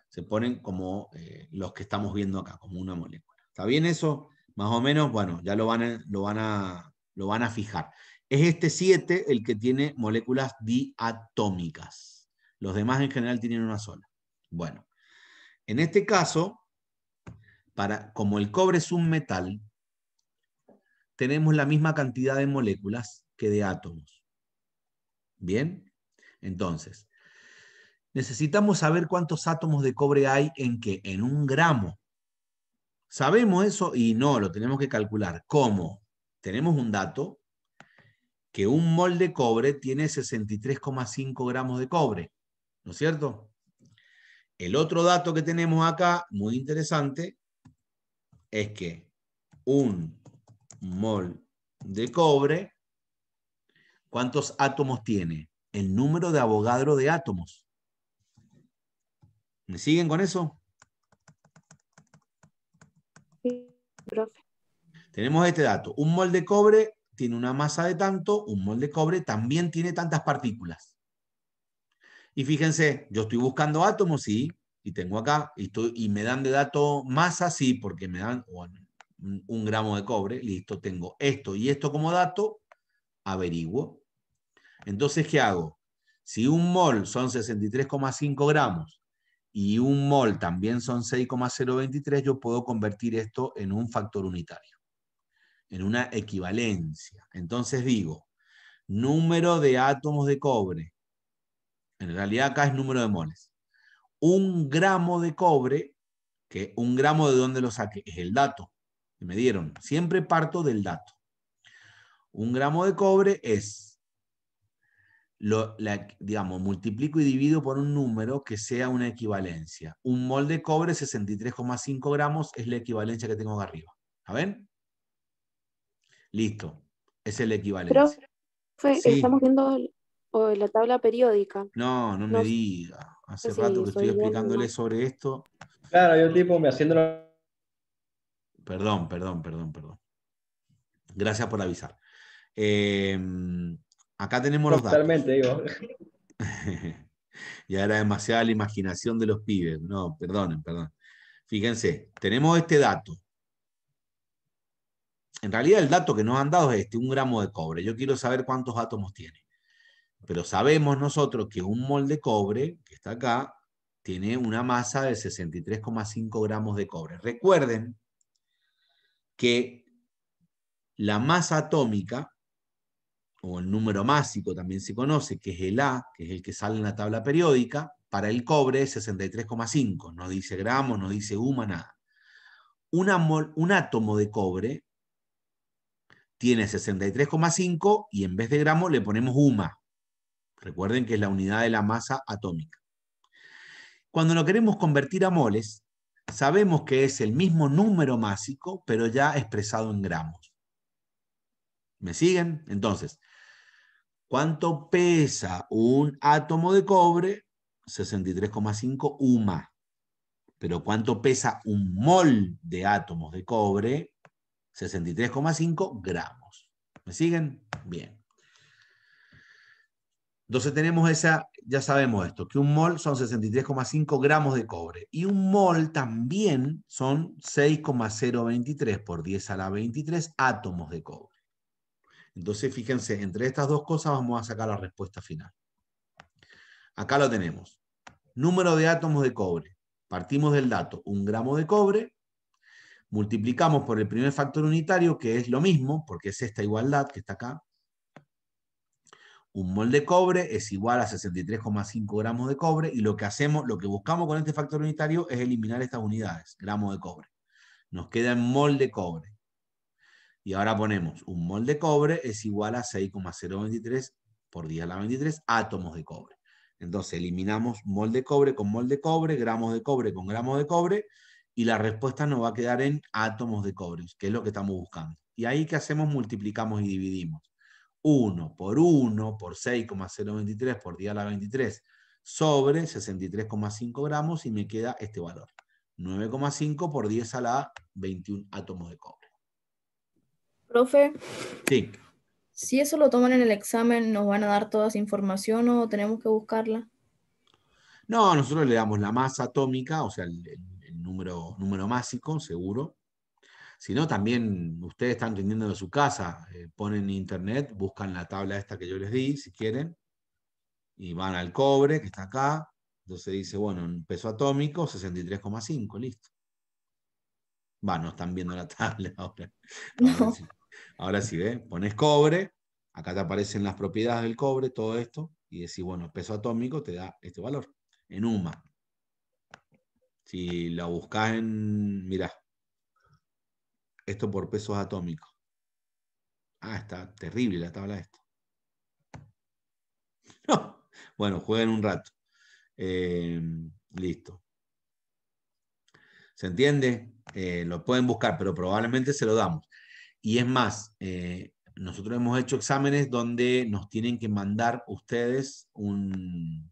se ponen como eh, los que estamos viendo acá, como una molécula. ¿Está bien eso? Más o menos, bueno, ya lo van lo van a, lo van a fijar. Es este 7 el que tiene moléculas diatómicas. Los demás en general tienen una sola. Bueno, en este caso, como el cobre es un metal, tenemos la misma cantidad de moléculas que de átomos. ¿Bien? Entonces, necesitamos saber cuántos átomos de cobre hay en qué, en un gramo. Sabemos eso y no, lo tenemos que calcular. ¿Cómo? Tenemos un dato que un mol de cobre tiene 63,5 gramos de cobre, ¿no es cierto? El otro dato que tenemos acá, muy interesante, es que un mol de cobre, ¿cuántos átomos tiene? El número de abogadro de átomos. ¿Me siguen con eso? Sí, profe. Tenemos este dato. Un mol de cobre tiene una masa de tanto, un mol de cobre también tiene tantas partículas. Y fíjense, yo estoy buscando átomos, sí, y tengo acá, y, me dan de dato más así, porque me dan un gramo de cobre, listo, tengo esto y esto como dato, averiguo. Entonces, ¿qué hago? Si un mol son 63,5 gramos y un mol también son 6,023, yo puedo convertir esto en un factor unitario, en una equivalencia. Entonces digo, número de átomos de cobre, en realidad acá es número de moles, un gramo de cobre, que un gramo de dónde lo saqué, es el dato que me dieron. Siempre parto del dato. Un gramo de cobre es, lo, digamos, multiplico y divido por un número que sea una equivalencia. Un mol de cobre, 63,5 gramos, es la equivalencia que tengo acá arriba. ¿A ven? Listo. Es el equivalente. estamos viendo la tabla periódica. no, no me diga. Hace rato que estoy explicándole sobre esto. Claro, yo tipo me haciendo... Perdón, perdón, perdón, perdón. Gracias por avisar. Em, acá tenemos los datos. Totalmente, digo. [LAUGHS] ya era demasiada la imaginación de los pibes. No, perdonen, perdón. Fíjense, tenemos este dato. En realidad el dato que nos han dado es este, un gramo de cobre. Yo quiero saber cuántos átomos tiene. Pero sabemos nosotros que un mol de cobre, que está acá, tiene una masa de 63,5 gramos de cobre. Recuerden que la masa atómica, o el número másico también se conoce, que es el A, que es el que sale en la tabla periódica, para el cobre es 63,5. No dice gramos, no dice uma nada. un átomo de cobre tiene 63,5 y en vez de gramos le ponemos uma Recuerden que es la unidad de la masa atómica. Cuando lo queremos convertir a moles, sabemos que es el mismo número másico, pero ya expresado en gramos. ¿Me siguen? Entonces, ¿cuánto pesa un átomo de cobre? 63,5 UMA. Pero ¿cuánto pesa un mol de átomos de cobre? 63,5 gramos. ¿Me siguen? Bien. Entonces tenemos esa, ya sabemos esto, que un mol son 63,5 gramos de cobre y un mol también son 6,023 por 10 a la 23 átomos de cobre. Entonces fíjense, entre estas dos cosas vamos a sacar la respuesta final. Acá lo tenemos. Número de átomos de cobre. Partimos del dato, un gramo de cobre, multiplicamos por el primer factor unitario, que es lo mismo, porque es esta igualdad que está acá, un mol de cobre es igual a 63,5 gramos de cobre y lo que hacemos, lo que buscamos con este factor unitario es eliminar estas unidades, gramos de cobre. Nos queda en mol de cobre. Y ahora ponemos un mol de cobre es igual a 6,023 por 10 a la 23 átomos de cobre. Entonces eliminamos mol de cobre con mol de cobre, gramos de cobre con gramos de cobre, y la respuesta nos va a quedar en átomos de cobre, que es lo que estamos buscando. Y ahí ¿qué hacemos, multiplicamos y dividimos. 1 por 1 por 6,023 por 10 a la 23 sobre 63,5 gramos y me queda este valor. 9,5 por 10 a la 21 átomos de cobre. Profe. Sí. Si eso lo toman en el examen, ¿nos van a dar toda esa información o tenemos que buscarla? No, nosotros le damos la masa atómica, o sea, el, número, número másico, seguro, si no, también ustedes están teniendo en su casa, eh, ponen internet, buscan la tabla esta que yo les di, si quieren, y van al cobre, que está acá. Entonces dice, bueno, en peso atómico, 63,5, listo. Va, no están viendo la [LAUGHS] tabla ahora. sí, ¿ves? Pones cobre, acá te aparecen las propiedades del cobre, todo esto, y decís, bueno, peso atómico te da este valor, en UMA. Si la buscas en, mirá, esto por pesos atómicos. Ah, está terrible la tabla esto [LAUGHS] Bueno, jueguen un rato. Em, listo. ¿Se entiende? Eh, lo pueden buscar, pero probablemente se lo damos. Y es más, eh, nosotros hemos hecho exámenes donde nos tienen que mandar ustedes un,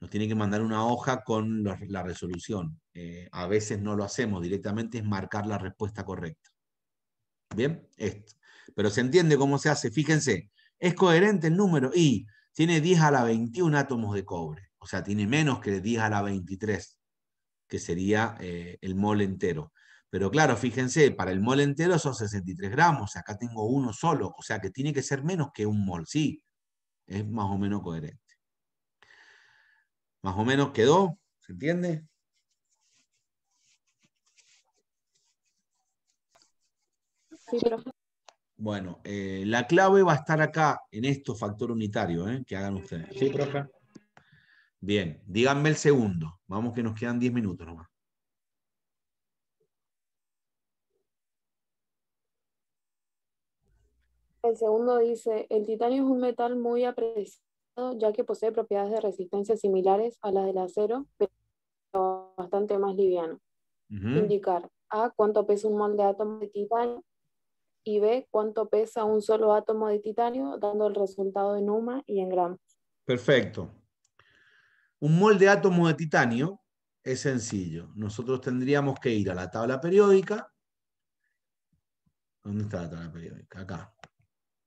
nos tiene que mandar una hoja con la, resolución. Eh, a veces no lo hacemos directamente, es marcar la respuesta correcta. Bien, esto. Pero se entiende cómo se hace. Fíjense, es coherente el número y tiene 10 a la 21 átomos de cobre. O sea, tiene menos que 10 a la 23, que sería eh, el mol entero. Pero claro, fíjense, para el mol entero son 63 gramos, acá tengo uno solo, o sea que tiene que ser menos que un mol, sí, es más o menos coherente. Más o menos quedó, ¿se entiende? Sí, profe. Bueno, eh, la clave va a estar acá, en esto, factor unitario, ¿eh? que hagan ustedes. Sí, profe. Bien, díganme el segundo. Vamos que nos quedan 10 minutos nomás. El segundo dice, el titanio es un metal muy apreciado ya que posee propiedades de resistencia similares a las del acero, pero bastante más liviano. Indicar A, cuánto pesa un molde de átomo de titanio y B, cuánto pesa un solo átomo de titanio, dando el resultado en UMA y en gramos. Perfecto. Un molde de átomo de titanio es sencillo. Nosotros tendríamos que ir a la tabla periódica. ¿Dónde está la tabla periódica? Acá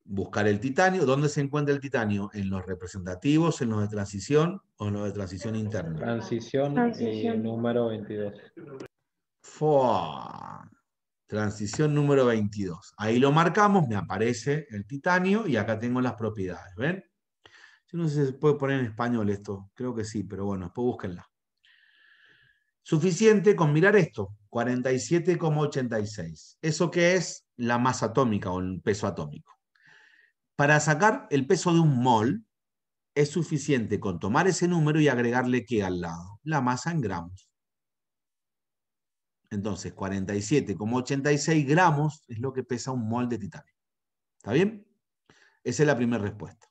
buscar el titanio. ¿Dónde se encuentra el titanio? ¿En los representativos, en los de transición o en los de transición interna? Transición, número eh, 22. Transición número 22. Ahí lo marcamos, me aparece el titanio y acá tengo las propiedades. ¿Ven? Yo no sé si se puede poner en español esto, creo que sí, pero bueno, después búsquenla. Suficiente con mirar esto, 47,86. ¿Eso qué es? La masa atómica o el peso atómico. Para sacar el peso de un mol, es suficiente con tomar ese número y agregarle que al lado, la masa en gramos. Entonces, 47,86 gramos es lo que pesa un mol de titanio. ¿Está bien? Esa es la primera respuesta.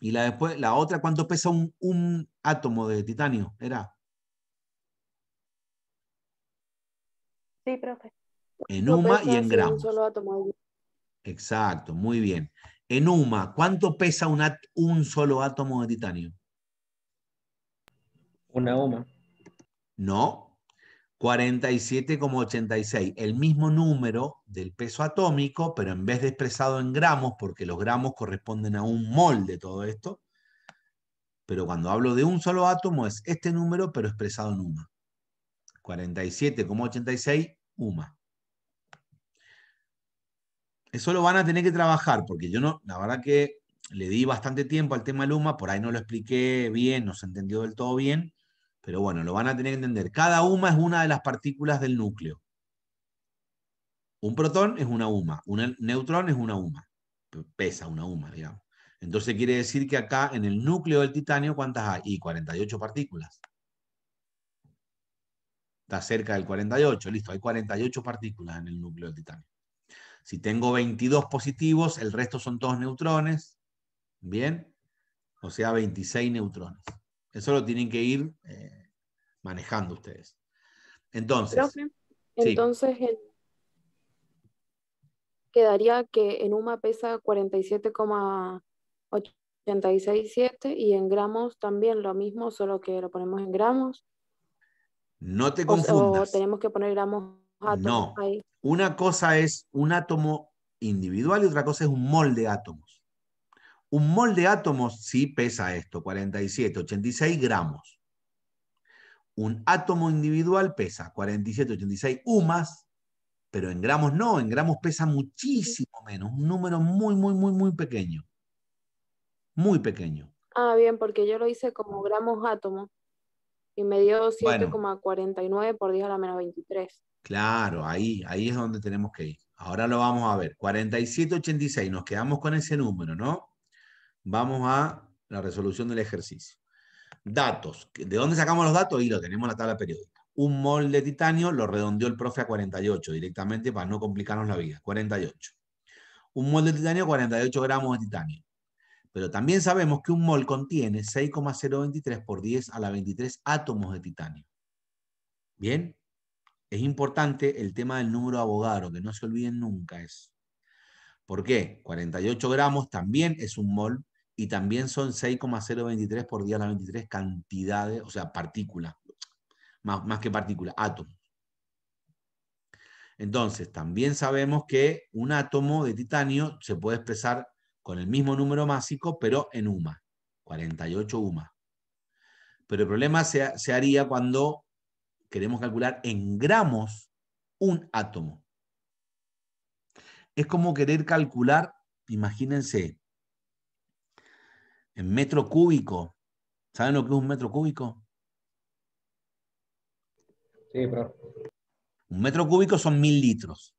Y la, después, la otra, ¿cuánto pesa un, átomo de titanio? Era. Sí, profe. En una y en gramos. Exacto, muy bien. En UMA, ¿cuánto pesa un, solo átomo de titanio? Una UMA. No, 47,86. El mismo número del peso atómico, pero en vez de expresado en gramos, porque los gramos corresponden a un mol de todo esto, pero cuando hablo de un solo átomo es este número, pero expresado en UMA. 47,86 UMA eso lo van a tener que trabajar, porque yo no, la verdad que le di bastante tiempo al tema UMA, por ahí no lo expliqué bien, no se entendió del todo bien, pero bueno, lo van a tener que entender. Cada UMA es una de las partículas del núcleo. Un protón es una UMA, un neutrón es una UMA, pesa una UMA, digamos. Entonces quiere decir que acá en el núcleo del titanio, ¿cuántas hay? Y 48 partículas. Está cerca del 48, listo, hay 48 partículas en el núcleo del titanio. Si tengo 22 positivos, el resto son todos neutrones, ¿bien? O sea, 26 neutrones. Eso lo tienen que ir eh, manejando ustedes. Entonces, entonces quedaría que en UMA pesa 47,867 y en gramos también lo mismo, solo que lo ponemos en gramos. No te confundas. tenemos que poner gramos no. Una cosa es un átomo individual y otra cosa es un mol de átomos. Un mol de átomos sí pesa esto, 47, 86 gramos. Un átomo individual pesa 47, 86 más, pero en gramos no, en gramos pesa muchísimo menos, un número muy, muy, muy, muy pequeño. Muy pequeño. Ah, bien, porque yo lo hice como gramos átomo y me dio 7,49 por 10 a la menos 23. Claro, ahí, ahí es donde tenemos que ir. Ahora lo vamos a ver. 4786, nos quedamos con ese número, ¿no? Vamos a la resolución del ejercicio. Datos. ¿De dónde sacamos los datos? Y lo tenemos en la tabla periódica. Un mol de titanio lo redondeó el profe a 48 directamente para no complicarnos la vida. 48. Un mol de titanio, 48 gramos de titanio. Pero también sabemos que un mol contiene 6,023 por 10 a la 23 átomos de titanio. ¿Bien? es importante el tema del número abogado, que no se olviden nunca eso. ¿Por qué? 48 gramos también es un mol y también son 6,023 por día a la 23 cantidades, o sea, partículas, más, más que partículas, átomos. Entonces, también sabemos que un átomo de titanio se puede expresar con el mismo número másico, pero en UMA, 48 UMA. Pero el problema se, se haría cuando queremos calcular en gramos un átomo. Es como querer calcular, imagínense, en metro cúbico. ¿Saben lo que es un metro cúbico? Sí, pero... Un metro cúbico son mil litros.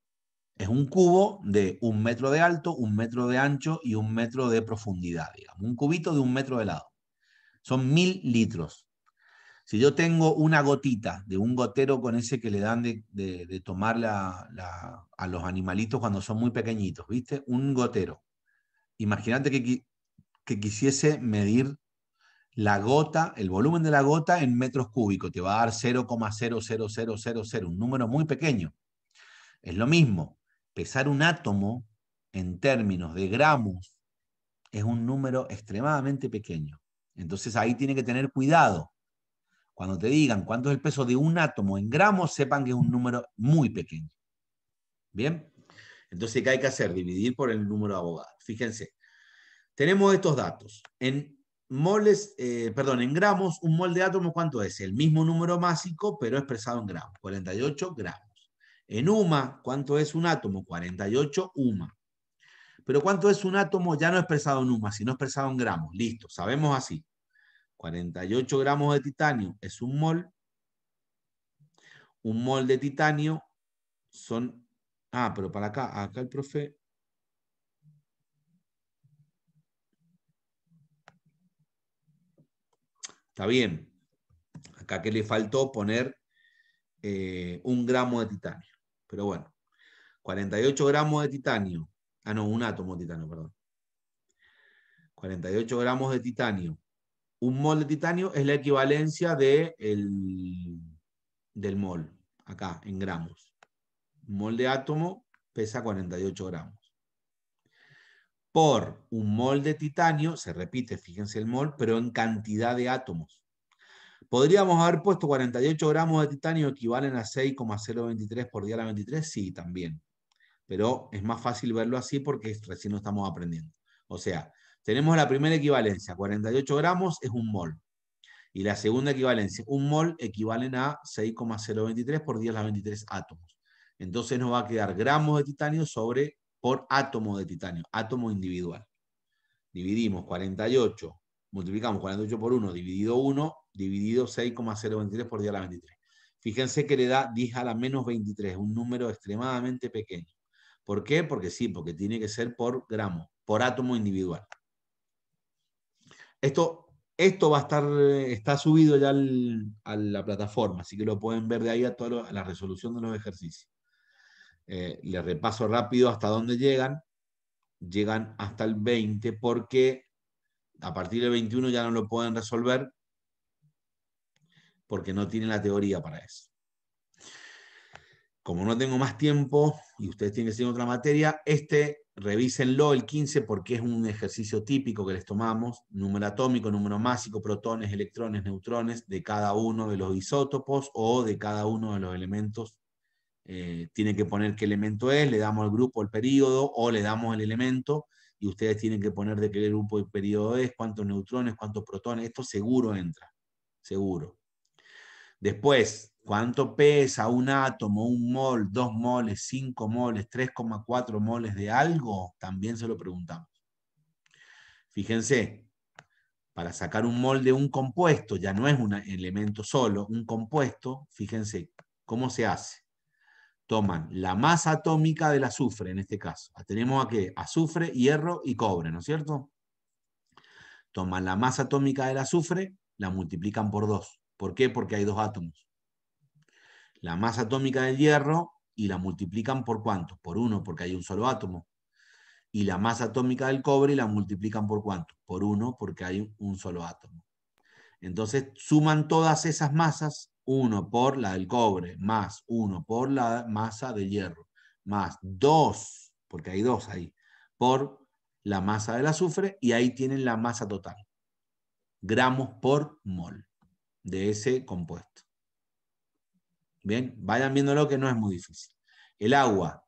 Es un cubo de un metro de alto, un metro de ancho y un metro de profundidad, Un cubito de un metro de lado. Son mil litros. Si yo tengo una gotita de un gotero con ese que le dan de, tomar a los animalitos cuando son muy pequeñitos, ¿viste? Un gotero. Imagínate que, que quisiese medir la gota, el volumen de la gota en metros cúbicos, te va a dar 0,00000, un número muy pequeño. Es lo mismo, pesar un átomo en términos de gramos es un número extremadamente pequeño. Entonces ahí tiene que tener cuidado, cuando te digan cuánto es el peso de un átomo en gramos, sepan que es un número muy pequeño. ¿Bien? Entonces, ¿qué hay que hacer? Dividir por el número de abogados. Fíjense, tenemos estos datos. En moles, eh, perdón, en gramos, un mol de átomo, ¿cuánto es? El mismo número másico, pero expresado en gramos, 48 gramos. En UMA, ¿cuánto es un átomo? 48 UMA. Pero ¿cuánto es un átomo ya no expresado en UMA, sino expresado en gramos? Listo, sabemos así. 48 gramos de titanio es un mol. Un mol de titanio son... Ah, pero para acá, acá el profe... Está bien. Acá que le faltó poner eh, un gramo de titanio. Pero bueno, 48 gramos de titanio. Ah, no, un átomo de titanio, perdón. 48 gramos de titanio un mol de titanio es la equivalencia de el, del mol, acá, en gramos. Un mol de átomo pesa 48 gramos. Por un mol de titanio, se repite, fíjense el mol, pero en cantidad de átomos. ¿Podríamos haber puesto 48 gramos de titanio equivalen a 6,023 por día a la 23? Sí, también. Pero es más fácil verlo así porque recién lo estamos aprendiendo. O sea, tenemos la primera equivalencia, 48 gramos es un mol. Y la segunda equivalencia, un mol equivalen a 6,023 por 10 a la 23 átomos. Entonces nos va a quedar gramos de titanio sobre por átomo de titanio, átomo individual. Dividimos 48, multiplicamos 48 por 1, dividido 1, dividido 6,023 por 10 a la 23. Fíjense que le da 10 a la menos 23, un número extremadamente pequeño. ¿Por qué? Porque sí, porque tiene que ser por gramo, por átomo individual. Esto, esto va a estar, eh, está subido ya a la plataforma, así que lo pueden ver de ahí a, toda la resolución de los ejercicios. Eh, les repaso rápido hasta dónde llegan. Llegan hasta el 20 porque a partir del 21 ya no lo pueden resolver porque no tienen la teoría para eso como no tengo más tiempo y ustedes tienen que seguir otra materia, este revísenlo el 15 porque es un ejercicio típico que les tomamos, número atómico, número másico, protones, electrones, neutrones, de cada uno de los isótopos o de cada uno de los elementos. Eh, tienen que poner qué elemento es, le damos el grupo, el período o le damos el elemento y ustedes tienen que poner de qué grupo y período es, cuántos neutrones, cuántos protones, esto seguro entra, seguro. Después, cuánto pesa un átomo, un mol, dos moles, cinco moles, 3,4 moles de algo, también se lo preguntamos. Fíjense, para sacar un mol de un compuesto, ya no es un elemento solo, un compuesto, fíjense cómo se hace. Toman la masa atómica del azufre, en este caso. Ah, tenemos qué, azufre, hierro y cobre, ¿no es cierto? Toman la masa atómica del azufre, la multiplican por dos. ¿Por qué? Porque hay dos átomos la masa atómica del hierro y la multiplican por cuánto? Por uno, porque hay un solo átomo. Y la masa atómica del cobre y la multiplican por cuánto? Por uno, porque hay un solo átomo. Entonces suman todas esas masas, uno por la del cobre, más uno por la masa del hierro, más dos, porque hay dos ahí, por la masa del azufre, y ahí tienen la masa total, gramos por mol de ese compuesto. Bien, vayan viéndolo que no es muy difícil. El agua.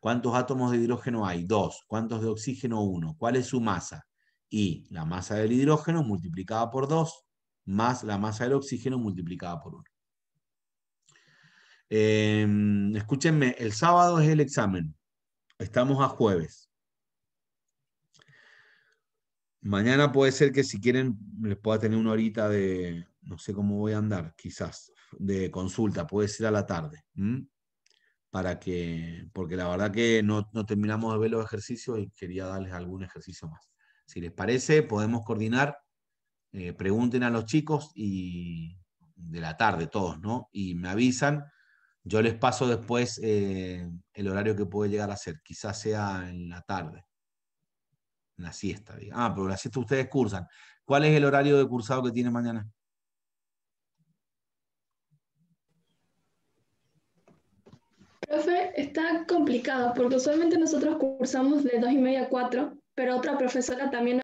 ¿Cuántos átomos de hidrógeno hay? Dos. ¿Cuántos de oxígeno? Uno. ¿Cuál es su masa? Y la masa del hidrógeno multiplicada por dos, más la masa del oxígeno multiplicada por uno. Em, escúchenme, el sábado es el examen. Estamos a jueves. Mañana puede ser que si quieren les pueda tener una horita de, no sé cómo voy a andar, quizás de consulta, puede ser a la tarde, para que, porque la verdad que no, terminamos de ver los ejercicios y quería darles algún ejercicio más. Si les parece, podemos coordinar, eh, pregunten a los chicos y de la tarde todos, ¿no? Y me avisan, yo les paso después eh, el horario que puede llegar a ser, quizás sea en la tarde, en la siesta. Ah, pero la siesta ustedes cursan. ¿Cuál es el horario de cursado que tiene mañana? está complicado porque usualmente nosotros cursamos de dos y media a cuatro, pero otra profesora también